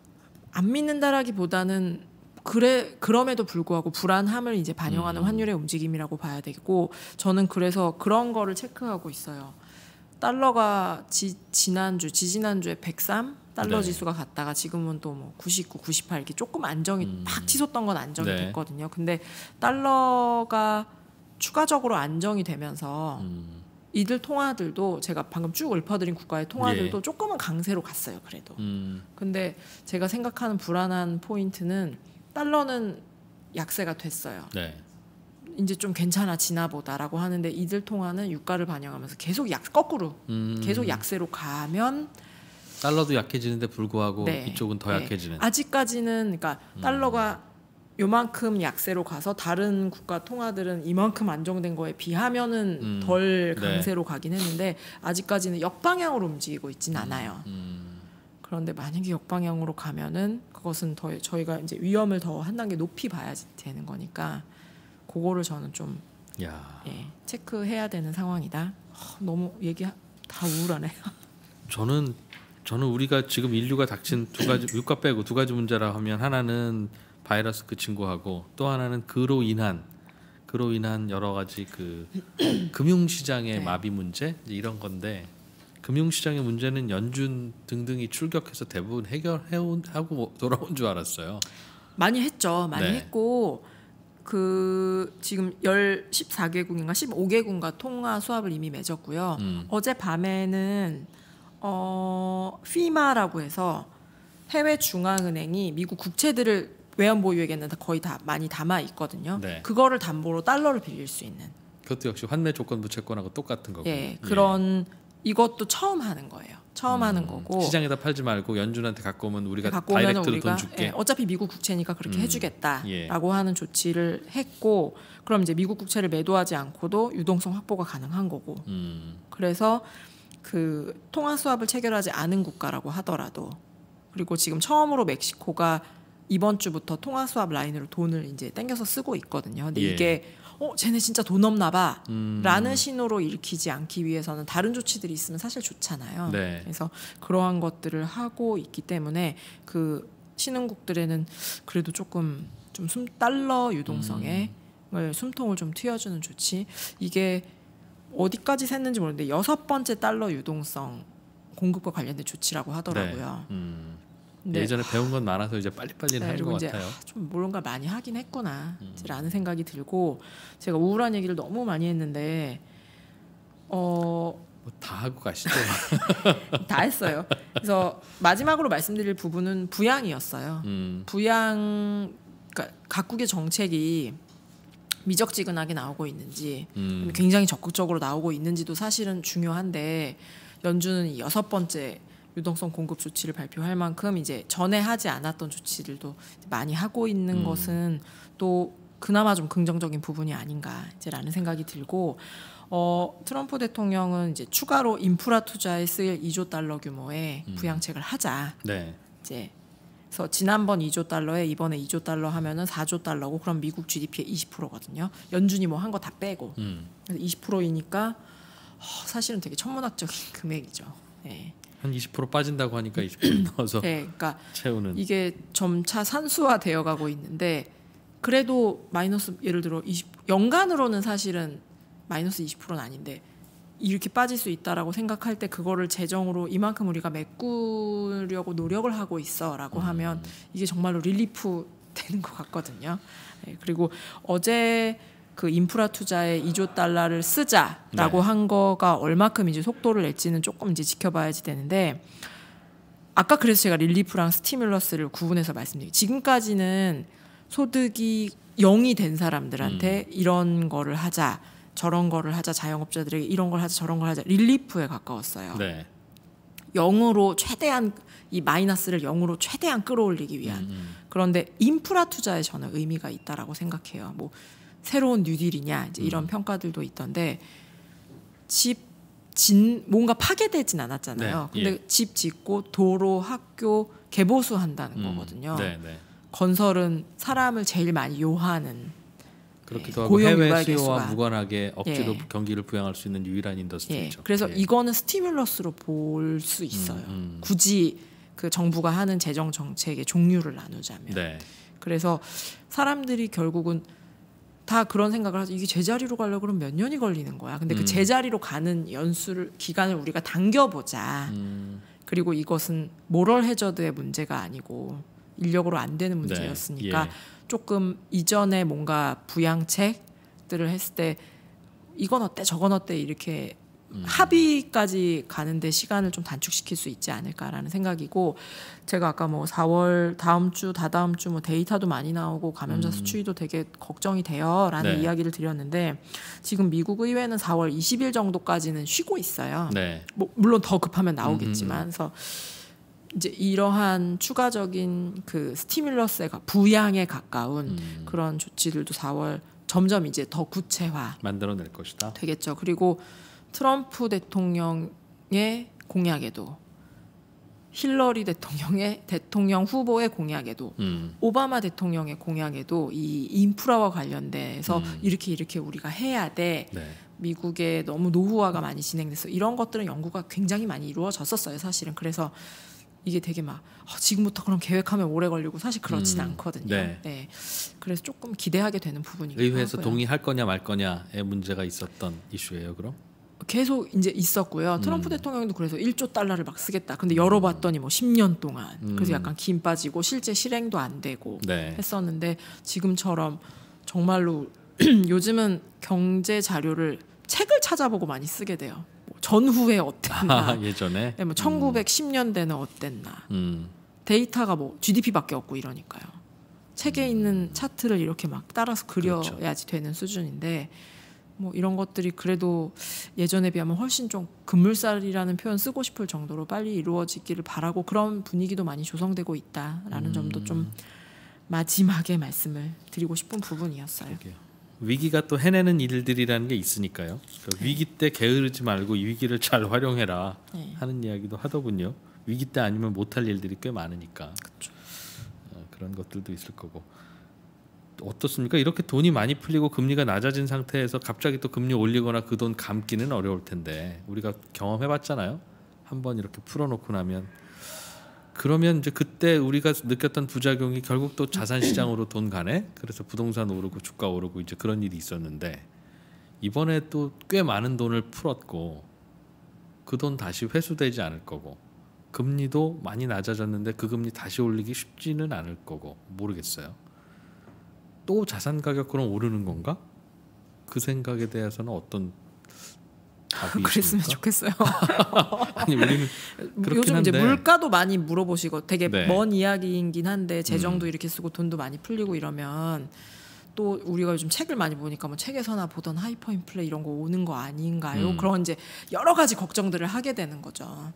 안 믿는다라기보다는 그래 그럼에도 불구하고 불안함을 이제 반영하는 음. 환율의 움직임이라고 봐야 되고 저는 그래서 그런 거를 체크하고 있어요. 달러가 지, 지난주 지지난주에 103 달러 네. 지수가 갔다가 지금은 또뭐 99, 98 이렇게 조금 안정이 음. 팍 치솟던 건 안정이 네. 됐거든요. 근데 달러가 추가적으로 안정이 되면서 음. 이들 통화들도 제가 방금 쭉 읊어드린 국가의 통화들도 예. 조금은 강세로 갔어요. 그래도. 음. 근데 제가 생각하는 불안한 포인트는 달러는 약세가 됐어요. 네. 이제 좀 괜찮아 지나보다라고 하는데 이들 통화는 유가를 반영하면서 계속 약 거꾸로 음. 계속 약세로 가면 달러도 약해지는데 불구하고 네. 이쪽은 더 네. 약해지는 아직까지는 그러니까 음. 달러가 요만큼 약세로 가서 다른 국가 통화들은 이만큼 안정된 거에 비하면은 음. 덜 네. 강세로 네. 가긴 했는데 아직까지는 역방향으로 움직이고 있진 지 않아요. 음. 그런데 만약에 역방향으로 가면은 그것은 더 저희가 이제 위험을 더 한 단계 높이 봐야 되는 거니까 그거를 저는 좀 야. 예, 체크해야 되는 상황이다. 허, 너무 얘기 다 우울하네요. 저는 저는 우리가 지금 인류가 닥친 두 가지 육과 빼고 두 가지 문제라 하면 하나는 바이러스 그 친구하고 또 하나는 그로 인한 그로 인한 여러 가지 그 금융 시장의 네. 마비 문제 이런 건데 금융시장의 문제는 연준 등등이 출격해서 대부분 해결해온 하고 돌아온 줄 알았어요. 많이 했죠. 많이 네. 했고 그 지금 열 십사 개국인가 십오 개국과 통화 수합을 이미 맺었고요. 음. 어제 밤에는 어 피마라고 해서 해외 중앙은행이 미국 국채들을 외환 보유액에는 거의 다 많이 담아 있거든요. 네. 그거를 담보로 달러를 빌릴 수 있는. 그것도 역시 환매 조건부 채권하고 똑같은 거고. 예, 그런 예. 이것도 처음 하는 거예요. 처음 음, 하는 거고 시장에다 팔지 말고 연준한테 갖고 오면 우리가 갖고 오면 다이렉트로 우리가, 돈 줄게. 예, 어차피 미국 국채니까 그렇게 음, 해주겠다라고 예. 하는 조치를 했고 그럼 이제 미국 국채를 매도하지 않고도 유동성 확보가 가능한 거고 음. 그래서 그 통화 수합을 체결하지 않은 국가라고 하더라도 그리고 지금 처음으로 멕시코가 이번 주부터 통화 수합 라인으로 돈을 이제 땡겨서 쓰고 있거든요. 근데 예. 이게 어 쟤네 진짜 돈 없나 봐라는 음. 신호로 일으키지 않기 위해서는 다른 조치들이 있으면 사실 좋잖아요. 네. 그래서 그러한 것들을 하고 있기 때문에 그 신흥국들에는 그래도 조금 좀숨 달러 유동성에 음. 숨통을 좀 트여주는 조치 이게 어디까지 샜는지 모르는데 여섯 번째 달러 유동성 공급과 관련된 조치라고 하더라고요. 네. 음. 네. 예전에 배운 건 많아서 이제 빨리빨리 네, 하는 것 이제, 같아요. 좀 뭔가 많이 하긴 했구나라는 음. 생각이 들고 제가 우울한 얘기를 너무 많이 했는데 어. 뭐 다 하고 가시죠. 다 했어요. 그래서 마지막으로 말씀드릴 부분은 부양이었어요. 음. 부양 그러니까 각국의 정책이 미적지근하게 나오고 있는지 음. 굉장히 적극적으로 나오고 있는지도 사실은 중요한데 연준은 여섯 번째 유동성 공급 조치를 발표할 만큼 이제 전에 하지 않았던 조치들도 많이 하고 있는 음. 것은 또 그나마 좀 긍정적인 부분이 아닌가 이제라는 생각이 들고 어, 트럼프 대통령은 이제 추가로 인프라 투자에 쓰일 2조 달러 규모의 음. 부양책을 하자. 네. 이제 그래서 지난번 2조 달러에 이번에 2조 달러 하면은 4조 달러고 그럼 미국 GDP의 20%거든요. 연준이 뭐 한 거 다 빼고 음. 그래서 20%이니까 어, 사실은 되게 천문학적인 금액이죠. 네. 한20% 빠진다고 하니까 20% 음. 넣어서 네, 그러니까 채우는 이게 점차 산수화 되어 가고 있는데 그래도 마이너스 예를 들어 20 연간으로는 사실은 마이너스 20%는 아닌데 이렇게 빠질 수 있다라고 생각할 때 그거를 재정으로 이만큼 우리가 메꾸려고 노력을 하고 있어라고 음. 하면 이게 정말로 릴리프 되는 것 같거든요. 네, 그리고 어제 그 인프라 투자에 2조 달러를 쓰자라고 네. 한 거가 얼마큼인지 속도를 낼지는 조금 이제 지켜봐야지 되는데 아까 그래서 제가 릴리프랑 스티뮬러스를 구분해서 말씀드린 지금까지는 소득이 0이 된 사람들한테 음. 이런 거를 하자 저런 거를 하자 자영업자들에게 이런 걸 하자 저런 걸 하자 릴리프에 가까웠어요. 네. 0으로 최대한 이 마이너스를 0으로 최대한 끌어올리기 위한 음, 음. 그런데 인프라 투자에 저는 의미가 있다라고 생각해요. 뭐 새로운 뉴딜이냐 이제 이런 음. 평가들도 있던데 집 진, 뭔가 파괴되진 않았잖아요. 네. 근데 예. 집 짓고 도로, 학교 개보수 한다는 음. 거거든요. 네, 네. 건설은 사람을 제일 많이 요하는 그렇기도 하고 해외 수요와 무관하게 억지로 예. 경기를 부양할 수 있는 유일한 인더스트리죠. 예. 그래서 예. 이거는 스티뮬러스로 볼수 음, 있어요. 음, 굳이 그 정부가 하는 재정 정책의 종류를 나누자면. 네. 그래서 사람들이 결국은 다 그런 생각을 하죠. 이게 제자리로 가려고 그러면 몇 년이 걸리는 거야. 근데 그 음. 그 제자리로 가는 연수를 기간을 우리가 당겨보자. 음. 그리고 이것은 모럴 해저드의 문제가 아니고 인력으로 안 되는 문제였으니까 네. 예. 조금 이전에 뭔가 부양책들을 했을 때 이건 어때 저건 어때 이렇게 음. 합의까지 가는데 시간을 좀 단축시킬 수 있지 않을까라는 생각이고 제가 아까 뭐 4월 다음 주 다다음 주 뭐 데이터도 많이 나오고 감염자 음. 수 추이도 되게 걱정이 돼요라는 네. 이야기를 드렸는데 지금 미국 의회는 4월 20일 정도까지는 쉬고 있어요. 네. 뭐 물론 더 급하면 음, 나오겠지만 음, 음. 그래서 이제 이러한 추가적인 그 스티뮬러스에 가, 부양에 가까운 음. 그런 조치들도 4월 점점 이제 더 구체화 만들어낼 것이다. 되겠죠. 그리고 트럼프 대통령의 공약에도 힐러리 대통령의 대통령 후보의 공약에도 음. 오바마 대통령의 공약에도 이 인프라와 관련돼서 음. 이렇게 이렇게 우리가 해야 돼. 네. 미국에 너무 노후화가 많이 진행돼서 이런 것들은 연구가 굉장히 많이 이루어졌었어요. 사실은 그래서 이게 되게 막 어, 지금부터 그럼 계획하면 오래 걸리고 사실 그렇진 음. 않거든요. 네. 네. 그래서 조금 기대하게 되는 부분이기도 의회에서 하고요. 동의할 거냐 말 거냐의 문제가 있었던 이슈예요. 그럼? 계속 이제 있었고요. 트럼프 음. 대통령도 그래서 1조 달러를 막 쓰겠다. 근데 열어봤더니 뭐 10년 동안 음. 그래서 약간 긴 빠지고 실제 실행도 안 되고 네. 했었는데 지금처럼 정말로 요즘은 경제 자료를 책을 찾아보고 많이 쓰게 돼요. 뭐 전후에 어땠나? 아, 예전에 네, 뭐 1910년대는 음. 어땠나? 음. 데이터가 뭐 GDP밖에 없고 이러니까요. 책에 음. 있는 차트를 이렇게 막 따라서 그려야지 그렇죠. 되는 수준인데 뭐 이런 것들이 그래도 예전에 비하면 훨씬 좀 급물살이라는 표현 쓰고 싶을 정도로 빨리 이루어지기를 바라고 그런 분위기도 많이 조성되고 있다라는 음. 점도 좀 음. 마지막에 말씀을 드리고 싶은 부분이었어요. 그러게요. 위기가 또 해내는 일들이라는 게 있으니까요. 그러니까 네. 위기 때 게으르지 말고 위기를 잘 활용해라 네. 하는 이야기도 하더군요. 위기 때 아니면 못할 일들이 꽤 많으니까. 그쵸. 어, 그런 것들도 있을 거고. 어떻습니까? 이렇게 돈이 많이 풀리고 금리가 낮아진 상태에서 갑자기 또 금리 올리거나 그 돈 감기는 어려울 텐데 우리가 경험해봤잖아요. 한번 이렇게 풀어놓고 나면 그러면 이제 그때 우리가 느꼈던 부작용이 결국 또 자산 시장으로 돈 가네. 그래서 부동산 오르고 주가 오르고 이제 그런 일이 있었는데 이번에 또 꽤 많은 돈을 풀었고 그 돈 다시 회수되지 않을 거고 금리도 많이 낮아졌는데 그 금리 다시 올리기 쉽지는 않을 거고 모르겠어요. 또 자산 가격 그럼 오르는 건가? 그 생각에 대해서는 어떤 답이 그랬으면 좋겠어요. 아니 우리는 뭐 요즘 이제 물가도 많이 물어보시고 되게 네. 먼 이야기이긴 한데 재정도 음. 이렇게 쓰고 돈도 많이 풀리고 이러면 또 우리가 요즘 책을 많이 보니까 뭐 책에서나 보던 하이퍼 인플레 이런 거 오는 거 아닌가요? 음. 그런 이제 여러 가지 걱정들을 하게 되는 거죠.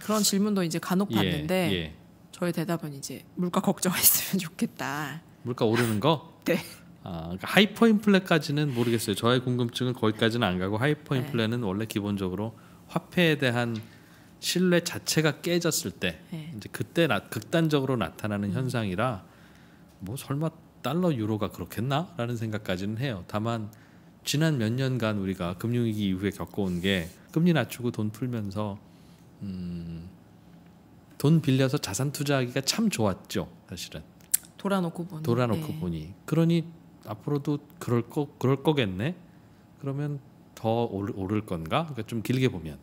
그런 질문도 이제 간혹 예, 받는데 예, 예. 저의 대답은 이제 물가 걱정했으면 좋겠다. 물가 오르는 거? 네. 아, 그러니까 하이퍼 인플레까지는 모르겠어요. 저의 궁금증은 거기까지는 안 가고 하이퍼 인플레는 네. 원래 기본적으로 화폐에 대한 신뢰 자체가 깨졌을 때 네. 이제 그때 나, 극단적으로 나타나는 음. 현상이라 뭐 설마 달러 유로가 그렇겠나라는 생각까지는 해요. 다만 지난 몇 년간 우리가 금융위기 이후에 겪어온 게 금리 낮추고 돈 풀면서 음, 돈 빌려서 자산 투자하기가 참 좋았죠 사실은 돌아놓고 보니. 돌아놓고 네. 보니. 그러니 앞으로도 그럴 거 그럴 거겠네. 그러면 더 오를, 건가? 그러니까 좀 길게 보면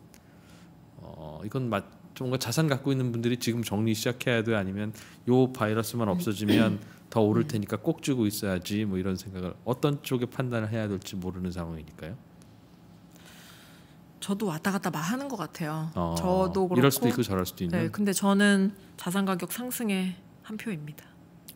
어, 이건 맞, 뭔가 자산 갖고 있는 분들이 지금 정리 시작해야 돼 아니면 요 바이러스만 없어지면 더 오를 테니까 꼭 쥐고 있어야지 뭐 이런 생각을 어떤 쪽에 판단을 해야 될지 모르는 상황이니까요. 저도 왔다 갔다 막 하는 것 같아요. 어, 저도 그렇고 이럴 수도 있고 저럴 수도 네, 있는. 네, 근데 저는 자산 가격 상승에 한 표입니다.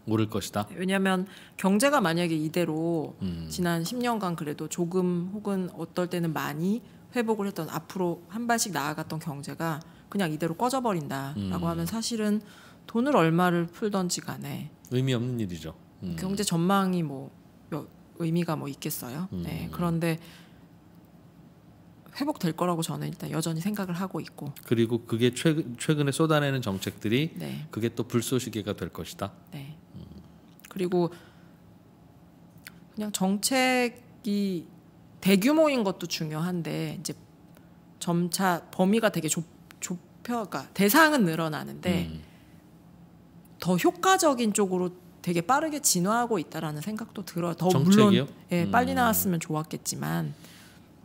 오를 것이다. 네, 왜냐하면 경제가 만약에 이대로 음. 지난 10년간 그래도 조금 혹은 어떨 때는 많이 회복을 했던 앞으로 한 발씩 나아갔던 경제가 그냥 이대로 꺼져버린다라고 음. 하면 사실은 돈을 얼마를 풀던지 간에 의미 없는 일이죠. 음. 경제 전망이 뭐 의미가 뭐 있겠어요. 음. 네. 그런데 회복될 거라고 저는 일단 여전히 생각을 하고 있고 그리고 그게 최근, 최근에 쏟아내는 정책들이 네. 그게 또 불쏘시개가 될 것이다. 네. 그리고 그냥 정책이 대규모인 것도 중요한데 이제 점차 범위가 되게 좁, 좁혀가 대상은 늘어나는데 음. 더 효과적인 쪽으로 되게 빠르게 진화하고 있다라는 생각도 들어더 정책이요? 물론 예, 음. 빨리 나왔으면 좋았겠지만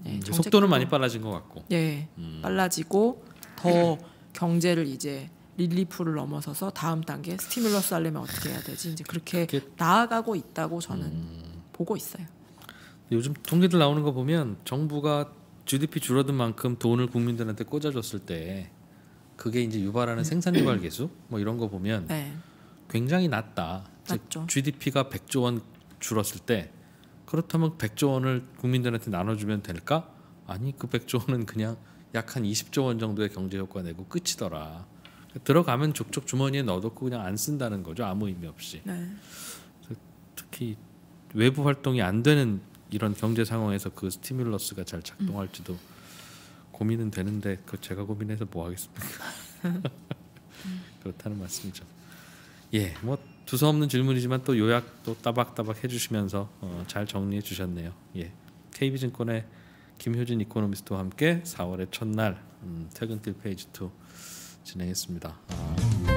예, 음, 속도는 많이 빨라진 것 같고 예, 음. 빨라지고 더 경제를 이제 릴리프를 넘어서서 다음 단계 스티뮬러스 하려면 어떻게 해야 되지 이제 그렇게 그게... 나아가고 있다고 저는 음... 보고 있어요. 요즘 통계들 나오는 거 보면 정부가 GDP 줄어든 만큼 돈을 국민들한테 꽂아줬을 때 그게 이제 유발하는 생산 유발 계수 뭐 이런 거 보면 네. 굉장히 낮다. 낮죠. 즉 GDP가 100조 원 줄었을 때 그렇다면 100조 원을 국민들한테 나눠주면 될까? 아니 그 100조 원은 그냥 약한 20조 원 정도의 경제 효과 내고 끝이더라. 들어가면 족족 주머니에 넣어놓고 그냥 안 쓴다는 거죠 아무 의미 없이 네. 특히 외부 활동이 안 되는 이런 경제 상황에서 그 스티뮬러스가 잘 작동할지도 음. 고민은 되는데 그 제가 고민해서 뭐 하겠습니까 그렇다는 말씀이죠 예뭐 두서없는 질문이지만 또 요약도 따박따박 해주시면서 어, 잘 정리해 주셨네요 예 KB증권의 김효진 이코노미스트와 함께 4월의 첫날 음, 퇴근길 페이지 2 진행했습니다. 아...